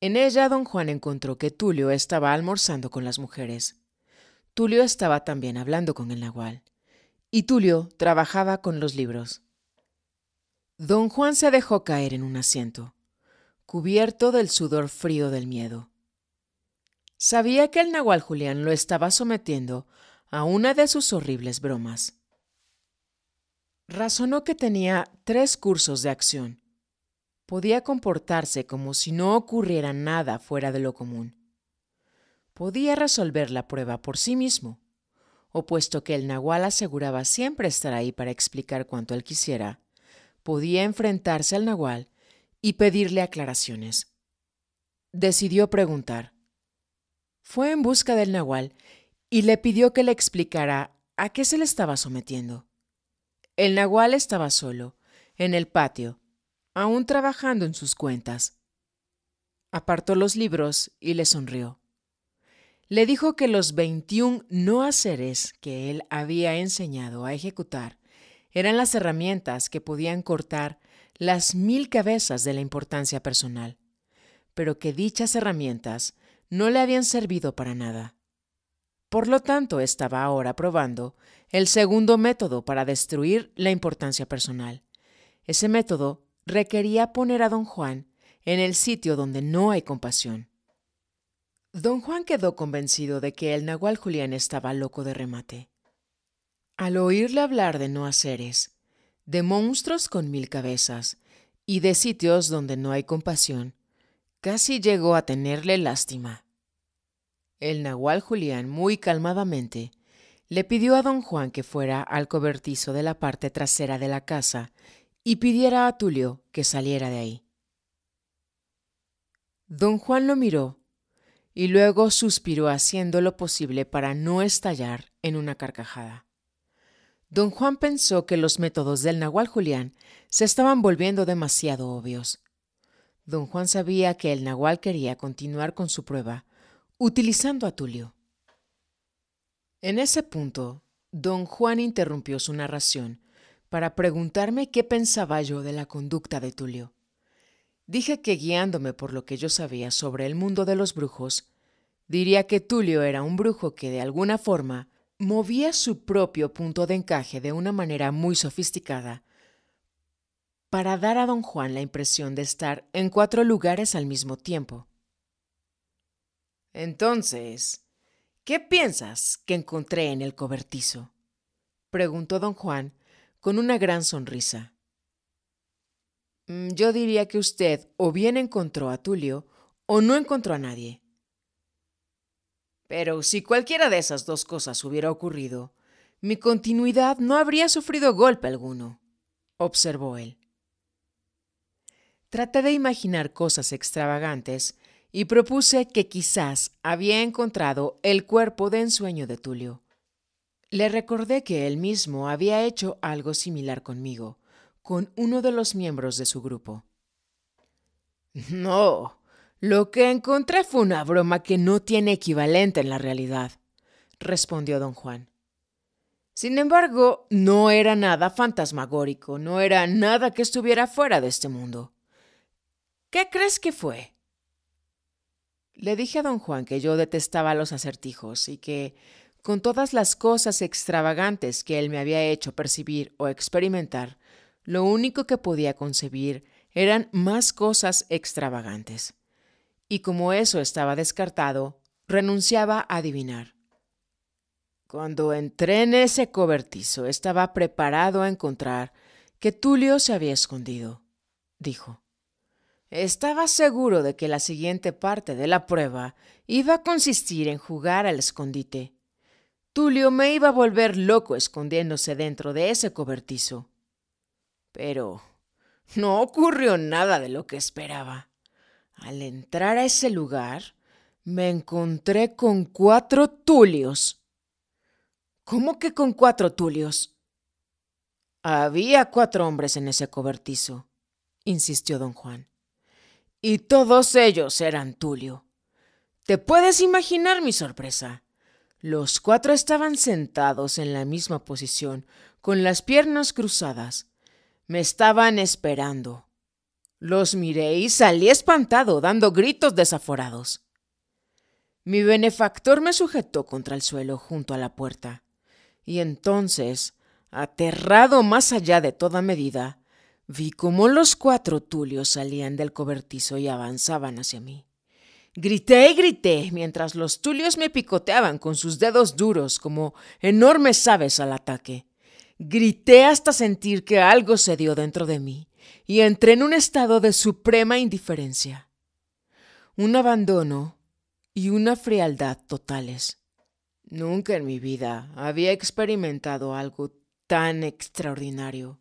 En ella don Juan encontró que Tulio estaba almorzando con las mujeres. Tulio estaba también hablando con el nahual. Y Tulio trabajaba con los libros. Don Juan se dejó caer en un asiento, cubierto del sudor frío del miedo. Sabía que el nahual Julián lo estaba sometiendo a una de sus horribles bromas. Razonó que tenía tres cursos de acción. Podía comportarse como si no ocurriera nada fuera de lo común. Podía resolver la prueba por sí mismo, o puesto que el nahual aseguraba siempre estar ahí para explicar cuanto él quisiera, podía enfrentarse al nahual y pedirle aclaraciones. Decidió preguntar. Fue en busca del nahual y le pidió que le explicara a qué se le estaba sometiendo. El nahual estaba solo, en el patio, aún trabajando en sus cuentas. Apartó los libros y le sonrió. Le dijo que los 21 no haceres que él había enseñado a ejecutar eran las herramientas que podían cortar las mil cabezas de la importancia personal, pero que dichas herramientas no le habían servido para nada. Por lo tanto, estaba ahora probando el segundo método para destruir la importancia personal. Ese método requería poner a don Juan en el sitio donde no hay compasión. Don Juan quedó convencido de que el nahual Julián estaba loco de remate. Al oírle hablar de no haceres, de monstruos con mil cabezas y de sitios donde no hay compasión, casi llegó a tenerle lástima. El nahual Julián, muy calmadamente, le pidió a don Juan que fuera al cobertizo de la parte trasera de la casa y pidiera a Tulio que saliera de ahí. Don Juan lo miró y luego suspiró haciendo lo posible para no estallar en una carcajada. Don Juan pensó que los métodos del nahual Julián se estaban volviendo demasiado obvios. Don Juan sabía que el nahual quería continuar con su prueba Utilizando a Tulio. En ese punto, don Juan interrumpió su narración para preguntarme qué pensaba yo de la conducta de Tulio. Dije que guiándome por lo que yo sabía sobre el mundo de los brujos, diría que Tulio era un brujo que de alguna forma movía su propio punto de encaje de una manera muy sofisticada para dar a don Juan la impresión de estar en cuatro lugares al mismo tiempo. Entonces, ¿qué piensas que encontré en el cobertizo? preguntó don Juan con una gran sonrisa. Mm, yo diría que usted o bien encontró a Tulio o no encontró a nadie. Pero si cualquiera de esas dos cosas hubiera ocurrido, mi continuidad no habría sufrido golpe alguno, observó él. Traté de imaginar cosas extravagantes y propuse que quizás había encontrado el cuerpo de ensueño de Tulio. Le recordé que él mismo había hecho algo similar conmigo, con uno de los miembros de su grupo. No, lo que encontré fue una broma que no tiene equivalente en la realidad, respondió don Juan. Sin embargo, no era nada fantasmagórico, no era nada que estuviera fuera de este mundo. ¿Qué crees que fue? Le dije a don Juan que yo detestaba los acertijos y que, con todas las cosas extravagantes que él me había hecho percibir o experimentar, lo único que podía concebir eran más cosas extravagantes. Y como eso estaba descartado, renunciaba a adivinar. Cuando entré en ese cobertizo, estaba preparado a encontrar que Tulio se había escondido, dijo. Estaba seguro de que la siguiente parte de la prueba iba a consistir en jugar al escondite. Tulio me iba a volver loco escondiéndose dentro de ese cobertizo. Pero no ocurrió nada de lo que esperaba. Al entrar a ese lugar, me encontré con cuatro Tulios. ¿Cómo que con cuatro Tulios? Había cuatro hombres en ese cobertizo, insistió don Juan. Y todos ellos eran Tulio. Te puedes imaginar mi sorpresa. Los cuatro estaban sentados en la misma posición, con las piernas cruzadas. Me estaban esperando. Los miré y salí espantado, dando gritos desaforados. Mi benefactor me sujetó contra el suelo junto a la puerta, y entonces, aterrado más allá de toda medida, Vi cómo los cuatro tulios salían del cobertizo y avanzaban hacia mí. Grité y grité mientras los tulios me picoteaban con sus dedos duros como enormes aves al ataque. Grité hasta sentir que algo se dio dentro de mí y entré en un estado de suprema indiferencia, un abandono y una frialdad totales. Nunca en mi vida había experimentado algo tan extraordinario.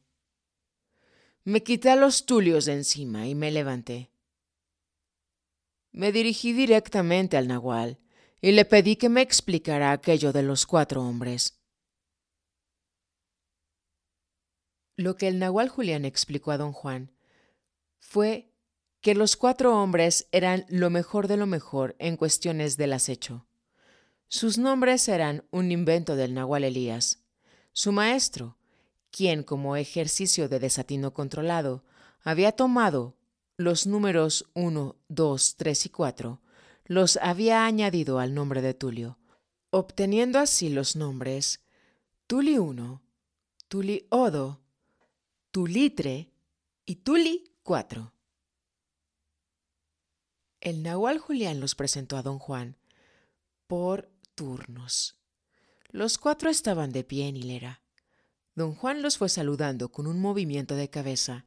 Me quité los tulios de encima y me levanté. Me dirigí directamente al nahual y le pedí que me explicara aquello de los cuatro hombres. Lo que el nahual Julián explicó a don Juan fue que los cuatro hombres eran lo mejor de lo mejor en cuestiones del acecho. Sus nombres eran un invento del nahual Elías, su maestro, quien como ejercicio de desatino controlado había tomado los números 1, 2, 3 y 4, los había añadido al nombre de Tulio, obteniendo así los nombres Tuli 1, Tuli Odo, Tulitre y Tuli 4. El Nahual Julián los presentó a don Juan por turnos. Los cuatro estaban de pie en hilera Don Juan los fue saludando con un movimiento de cabeza,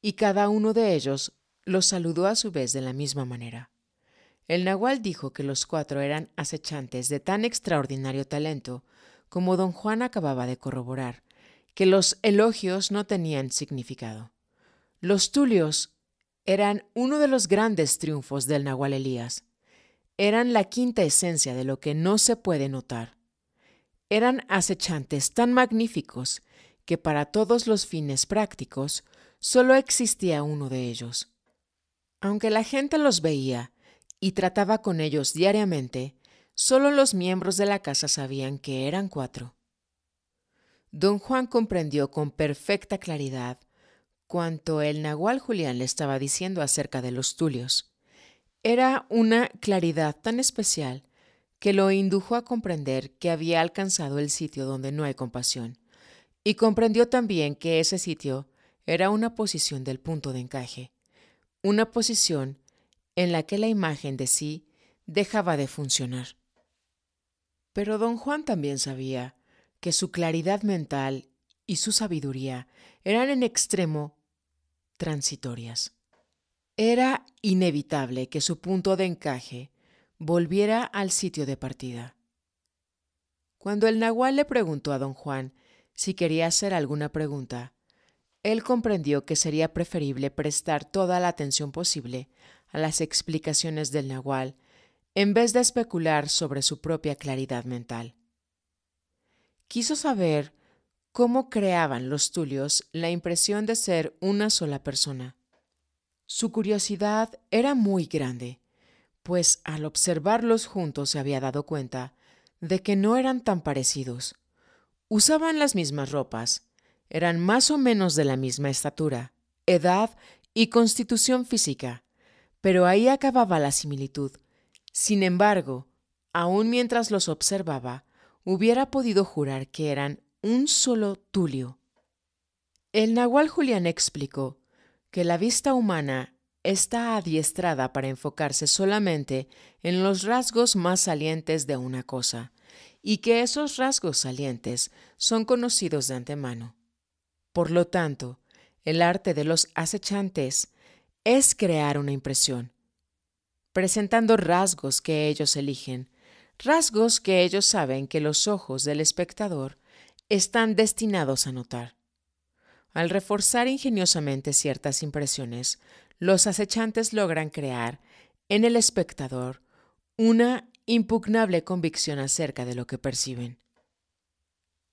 y cada uno de ellos los saludó a su vez de la misma manera. El nahual dijo que los cuatro eran acechantes de tan extraordinario talento, como don Juan acababa de corroborar, que los elogios no tenían significado. Los tulios eran uno de los grandes triunfos del nahual Elías. Eran la quinta esencia de lo que no se puede notar eran acechantes tan magníficos que para todos los fines prácticos solo existía uno de ellos. Aunque la gente los veía y trataba con ellos diariamente, solo los miembros de la casa sabían que eran cuatro. Don Juan comprendió con perfecta claridad cuanto el nahual Julián le estaba diciendo acerca de los tulios. Era una claridad tan especial que lo indujo a comprender que había alcanzado el sitio donde no hay compasión, y comprendió también que ese sitio era una posición del punto de encaje, una posición en la que la imagen de sí dejaba de funcionar. Pero don Juan también sabía que su claridad mental y su sabiduría eran en extremo transitorias. Era inevitable que su punto de encaje volviera al sitio de partida. Cuando el nahual le preguntó a don Juan si quería hacer alguna pregunta, él comprendió que sería preferible prestar toda la atención posible a las explicaciones del nahual en vez de especular sobre su propia claridad mental. Quiso saber cómo creaban los tulios la impresión de ser una sola persona. Su curiosidad era muy grande pues al observarlos juntos se había dado cuenta de que no eran tan parecidos. Usaban las mismas ropas, eran más o menos de la misma estatura, edad y constitución física, pero ahí acababa la similitud. Sin embargo, aun mientras los observaba, hubiera podido jurar que eran un solo Tulio. El nahual Julián explicó que la vista humana está adiestrada para enfocarse solamente en los rasgos más salientes de una cosa, y que esos rasgos salientes son conocidos de antemano. Por lo tanto, el arte de los acechantes es crear una impresión, presentando rasgos que ellos eligen, rasgos que ellos saben que los ojos del espectador están destinados a notar. Al reforzar ingeniosamente ciertas impresiones, los acechantes logran crear en el espectador una impugnable convicción acerca de lo que perciben.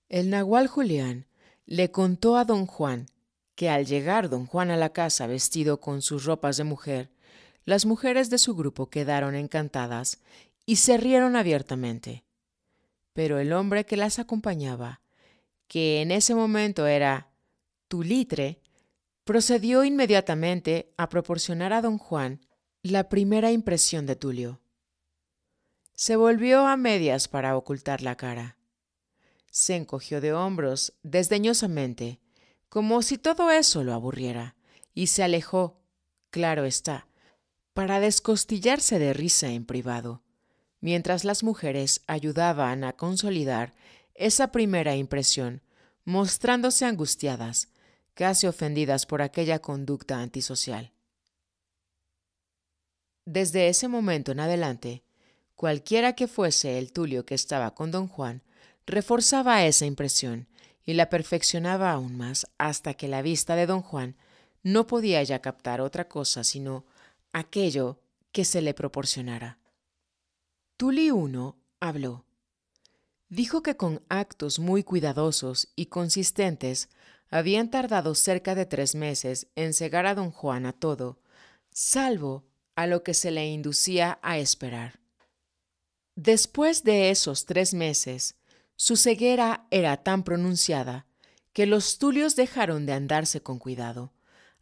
El nahual Julián le contó a don Juan que al llegar don Juan a la casa vestido con sus ropas de mujer, las mujeres de su grupo quedaron encantadas y se rieron abiertamente. Pero el hombre que las acompañaba, que en ese momento era Tulitre, procedió inmediatamente a proporcionar a don Juan la primera impresión de Tulio. Se volvió a medias para ocultar la cara. Se encogió de hombros desdeñosamente, como si todo eso lo aburriera, y se alejó, claro está, para descostillarse de risa en privado, mientras las mujeres ayudaban a consolidar esa primera impresión, mostrándose angustiadas, casi ofendidas por aquella conducta antisocial. Desde ese momento en adelante, cualquiera que fuese el Tulio que estaba con don Juan, reforzaba esa impresión y la perfeccionaba aún más hasta que la vista de don Juan no podía ya captar otra cosa sino aquello que se le proporcionara. Tuli I habló. Dijo que con actos muy cuidadosos y consistentes habían tardado cerca de tres meses en cegar a don Juan a todo, salvo a lo que se le inducía a esperar. Después de esos tres meses, su ceguera era tan pronunciada que los tulios dejaron de andarse con cuidado,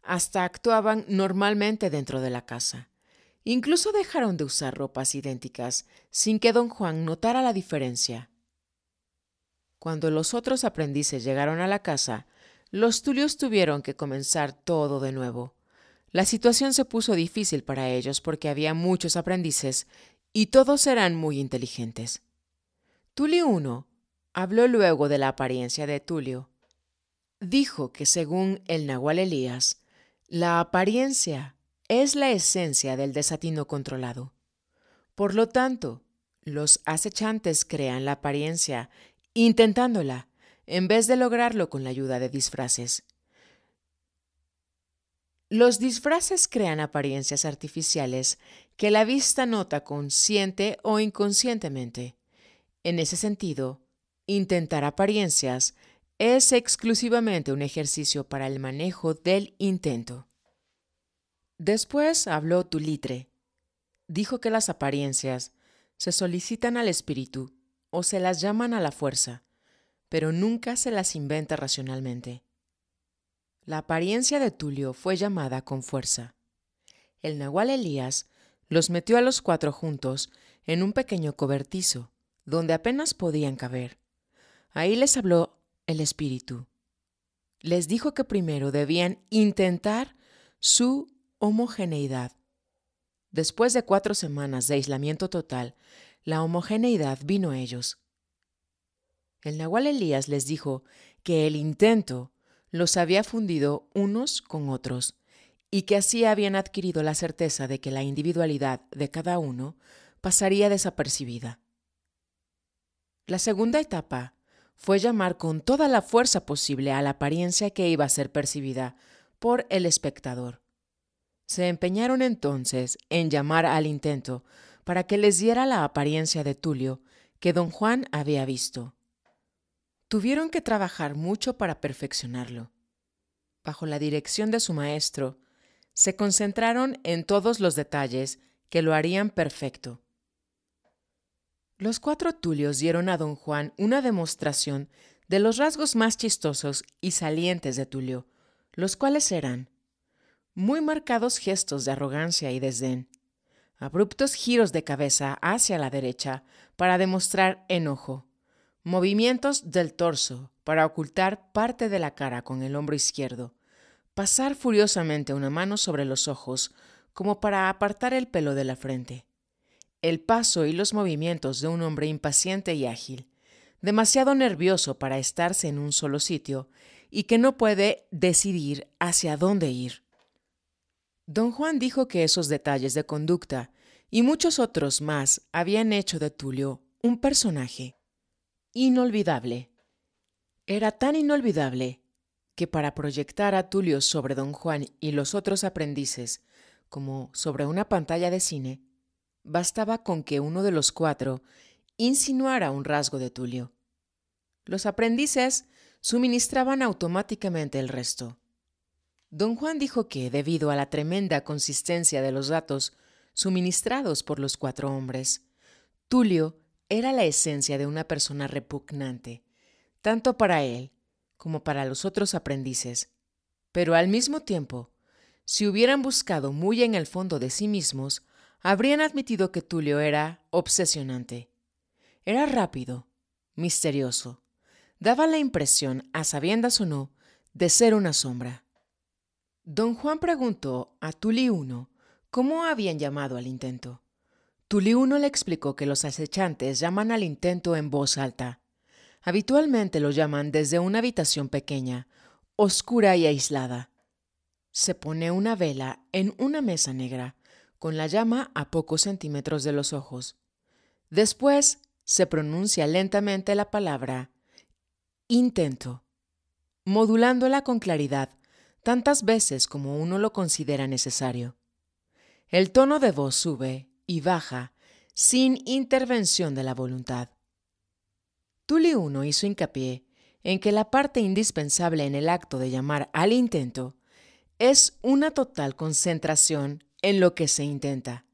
hasta actuaban normalmente dentro de la casa. Incluso dejaron de usar ropas idénticas sin que don Juan notara la diferencia. Cuando los otros aprendices llegaron a la casa, los Tulios tuvieron que comenzar todo de nuevo. La situación se puso difícil para ellos porque había muchos aprendices y todos eran muy inteligentes. Tulio I habló luego de la apariencia de Tulio. Dijo que según el Nahual Elías, la apariencia es la esencia del desatino controlado. Por lo tanto, los acechantes crean la apariencia, intentándola, en vez de lograrlo con la ayuda de disfraces. Los disfraces crean apariencias artificiales que la vista nota consciente o inconscientemente. En ese sentido, intentar apariencias es exclusivamente un ejercicio para el manejo del intento. Después habló Tulitre. Dijo que las apariencias se solicitan al espíritu o se las llaman a la fuerza pero nunca se las inventa racionalmente. La apariencia de Tulio fue llamada con fuerza. El nahual Elías los metió a los cuatro juntos en un pequeño cobertizo, donde apenas podían caber. Ahí les habló el espíritu. Les dijo que primero debían intentar su homogeneidad. Después de cuatro semanas de aislamiento total, la homogeneidad vino a ellos. El Nahual Elías les dijo que el intento los había fundido unos con otros y que así habían adquirido la certeza de que la individualidad de cada uno pasaría desapercibida. La segunda etapa fue llamar con toda la fuerza posible a la apariencia que iba a ser percibida por el espectador. Se empeñaron entonces en llamar al intento para que les diera la apariencia de Tulio que don Juan había visto tuvieron que trabajar mucho para perfeccionarlo. Bajo la dirección de su maestro, se concentraron en todos los detalles que lo harían perfecto. Los cuatro Tulios dieron a don Juan una demostración de los rasgos más chistosos y salientes de Tulio, los cuales eran muy marcados gestos de arrogancia y desdén, abruptos giros de cabeza hacia la derecha para demostrar enojo, Movimientos del torso para ocultar parte de la cara con el hombro izquierdo. Pasar furiosamente una mano sobre los ojos como para apartar el pelo de la frente. El paso y los movimientos de un hombre impaciente y ágil, demasiado nervioso para estarse en un solo sitio y que no puede decidir hacia dónde ir. Don Juan dijo que esos detalles de conducta y muchos otros más habían hecho de Tulio un personaje inolvidable. Era tan inolvidable que para proyectar a Tulio sobre don Juan y los otros aprendices, como sobre una pantalla de cine, bastaba con que uno de los cuatro insinuara un rasgo de Tulio. Los aprendices suministraban automáticamente el resto. Don Juan dijo que, debido a la tremenda consistencia de los datos suministrados por los cuatro hombres, Tulio era la esencia de una persona repugnante, tanto para él como para los otros aprendices. Pero al mismo tiempo, si hubieran buscado muy en el fondo de sí mismos, habrían admitido que Tulio era obsesionante. Era rápido, misterioso. Daba la impresión, a sabiendas o no, de ser una sombra. Don Juan preguntó a Tulio I cómo habían llamado al intento. Tuliuno le explicó que los acechantes llaman al intento en voz alta. Habitualmente lo llaman desde una habitación pequeña, oscura y aislada. Se pone una vela en una mesa negra, con la llama a pocos centímetros de los ojos. Después se pronuncia lentamente la palabra intento, modulándola con claridad tantas veces como uno lo considera necesario. El tono de voz sube y baja sin intervención de la voluntad. Tulio 1 hizo hincapié en que la parte indispensable en el acto de llamar al intento es una total concentración en lo que se intenta.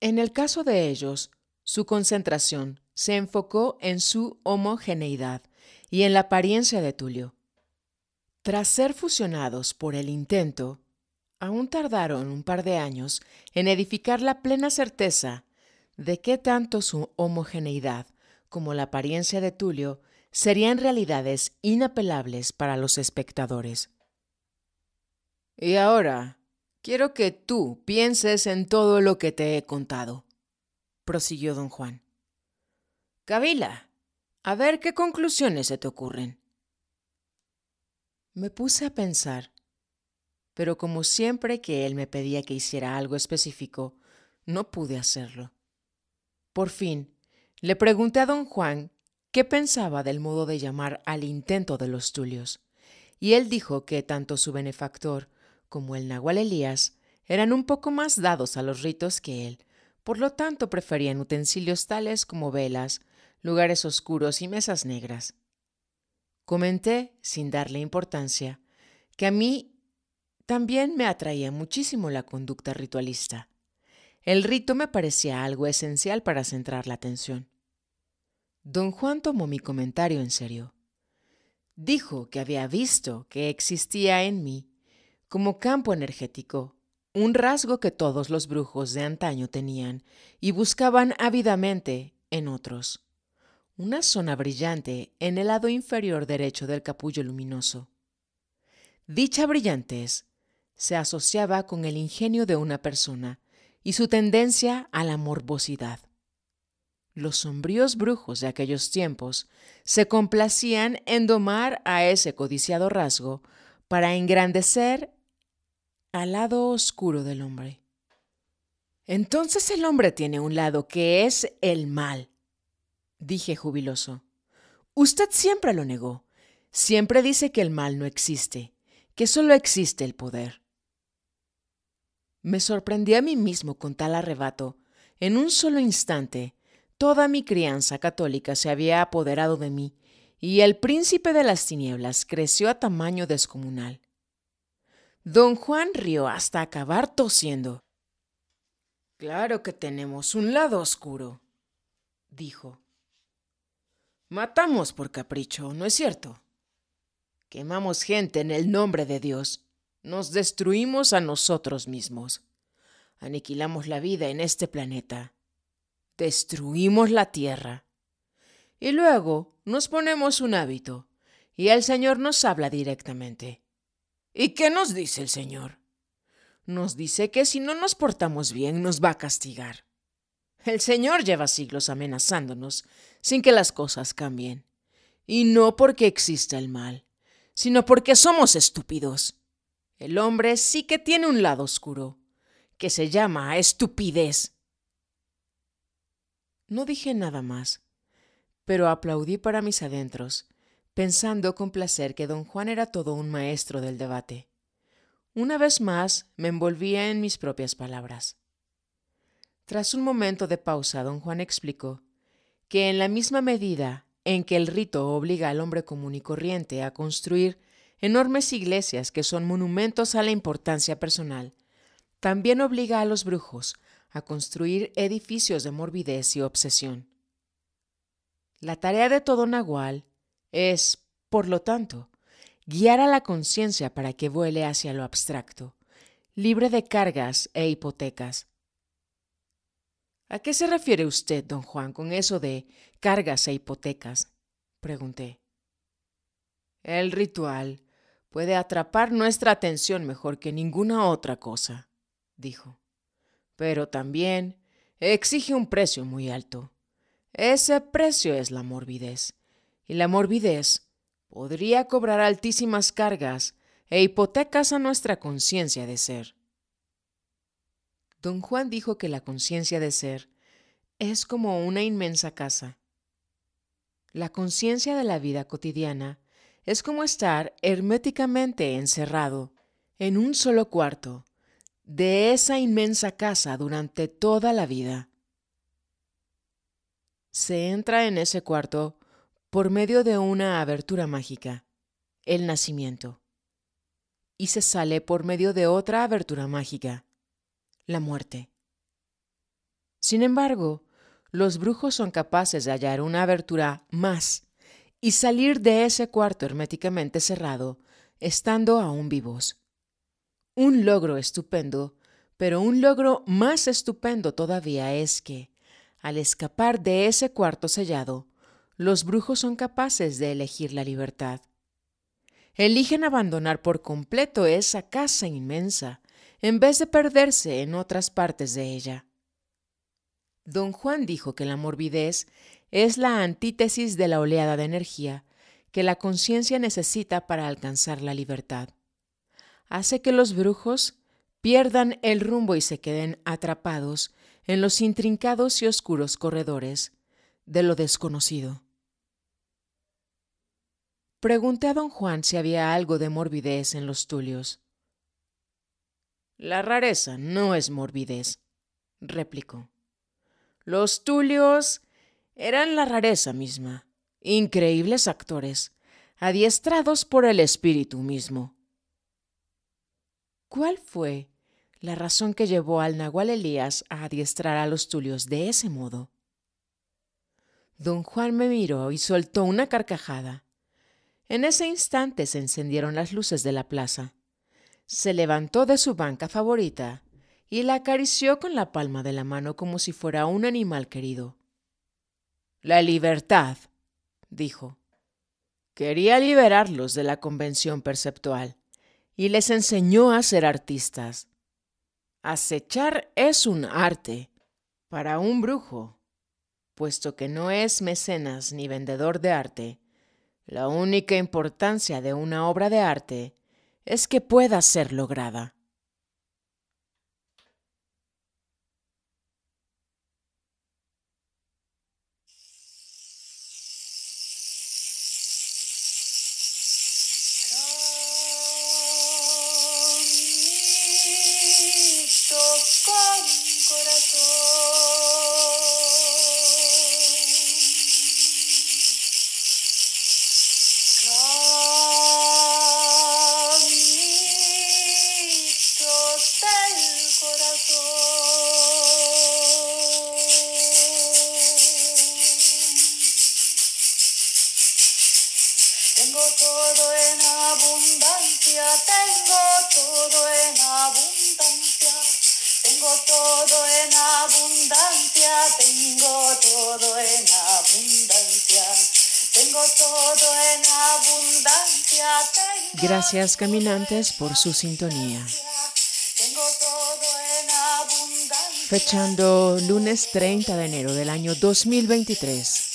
En el caso de ellos, su concentración se enfocó en su homogeneidad y en la apariencia de Tulio. Tras ser fusionados por el intento, Aún tardaron un par de años en edificar la plena certeza de que tanto su homogeneidad como la apariencia de Tulio serían realidades inapelables para los espectadores. Y ahora, quiero que tú pienses en todo lo que te he contado, prosiguió don Juan. —Cabila, a ver qué conclusiones se te ocurren. Me puse a pensar pero como siempre que él me pedía que hiciera algo específico, no pude hacerlo. Por fin, le pregunté a don Juan qué pensaba del modo de llamar al intento de los Tulios, y él dijo que tanto su benefactor como el Nahual Elías eran un poco más dados a los ritos que él, por lo tanto preferían utensilios tales como velas, lugares oscuros y mesas negras. Comenté, sin darle importancia, que a mí también me atraía muchísimo la conducta ritualista. El rito me parecía algo esencial para centrar la atención. Don Juan tomó mi comentario en serio. Dijo que había visto que existía en mí, como campo energético, un rasgo que todos los brujos de antaño tenían y buscaban ávidamente en otros. Una zona brillante en el lado inferior derecho del capullo luminoso. Dicha brillantez se asociaba con el ingenio de una persona y su tendencia a la morbosidad. Los sombríos brujos de aquellos tiempos se complacían en domar a ese codiciado rasgo para engrandecer al lado oscuro del hombre. Entonces el hombre tiene un lado que es el mal, dije jubiloso. Usted siempre lo negó. Siempre dice que el mal no existe, que solo existe el poder. Me sorprendí a mí mismo con tal arrebato. En un solo instante, toda mi crianza católica se había apoderado de mí, y el príncipe de las tinieblas creció a tamaño descomunal. Don Juan rió hasta acabar tosiendo. Claro que tenemos un lado oscuro, dijo. Matamos por capricho, ¿no es cierto? Quemamos gente en el nombre de Dios nos destruimos a nosotros mismos. Aniquilamos la vida en este planeta. Destruimos la Tierra. Y luego nos ponemos un hábito y el Señor nos habla directamente. ¿Y qué nos dice el Señor? Nos dice que si no nos portamos bien nos va a castigar. El Señor lleva siglos amenazándonos sin que las cosas cambien. Y no porque exista el mal, sino porque somos estúpidos. El hombre sí que tiene un lado oscuro, que se llama estupidez. No dije nada más, pero aplaudí para mis adentros, pensando con placer que don Juan era todo un maestro del debate. Una vez más me envolvía en mis propias palabras. Tras un momento de pausa, don Juan explicó que en la misma medida en que el rito obliga al hombre común y corriente a construir enormes iglesias que son monumentos a la importancia personal. También obliga a los brujos a construir edificios de morbidez y obsesión. La tarea de todo nahual es, por lo tanto, guiar a la conciencia para que vuele hacia lo abstracto, libre de cargas e hipotecas. ¿A qué se refiere usted, don Juan, con eso de cargas e hipotecas? pregunté. El ritual puede atrapar nuestra atención mejor que ninguna otra cosa, dijo. Pero también exige un precio muy alto. Ese precio es la morbidez. Y la morbidez podría cobrar altísimas cargas e hipotecas a nuestra conciencia de ser. Don Juan dijo que la conciencia de ser es como una inmensa casa. La conciencia de la vida cotidiana es como estar herméticamente encerrado en un solo cuarto de esa inmensa casa durante toda la vida. Se entra en ese cuarto por medio de una abertura mágica, el nacimiento, y se sale por medio de otra abertura mágica, la muerte. Sin embargo, los brujos son capaces de hallar una abertura más y salir de ese cuarto herméticamente cerrado, estando aún vivos. Un logro estupendo, pero un logro más estupendo todavía es que, al escapar de ese cuarto sellado, los brujos son capaces de elegir la libertad. Eligen abandonar por completo esa casa inmensa, en vez de perderse en otras partes de ella. Don Juan dijo que la morbidez es la antítesis de la oleada de energía que la conciencia necesita para alcanzar la libertad. Hace que los brujos pierdan el rumbo y se queden atrapados en los intrincados y oscuros corredores de lo desconocido. Pregunté a don Juan si había algo de morbidez en los tulios. La rareza no es morbidez, replicó. Los tulios eran la rareza misma, increíbles actores, adiestrados por el espíritu mismo. ¿Cuál fue la razón que llevó al Nahual Elías a adiestrar a los Tulios de ese modo? Don Juan me miró y soltó una carcajada. En ese instante se encendieron las luces de la plaza. Se levantó de su banca favorita y la acarició con la palma de la mano como si fuera un animal querido. La libertad, dijo. Quería liberarlos de la convención perceptual y les enseñó a ser artistas. Acechar es un arte para un brujo, puesto que no es mecenas ni vendedor de arte. La única importancia de una obra de arte es que pueda ser lograda. todo en abundancia, tengo todo en abundancia, tengo todo en abundancia, tengo todo en abundancia. Gracias caminantes por su sintonía. Tengo todo en abundancia. Fechando lunes 30 de enero del año 2023.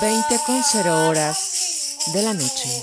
20 con 0 horas de la noche.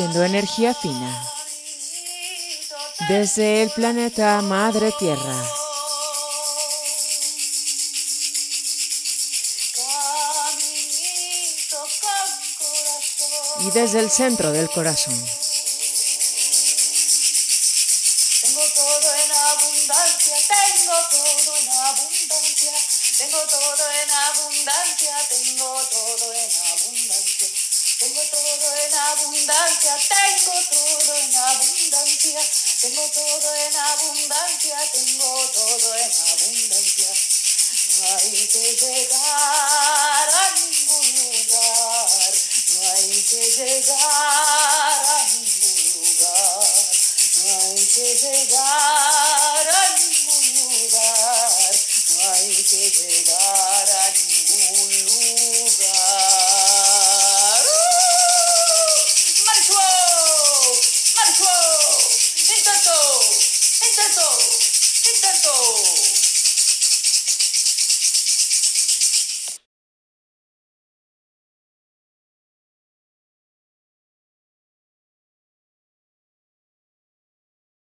energía fina desde el planeta Madre Tierra. Y desde el centro del corazón.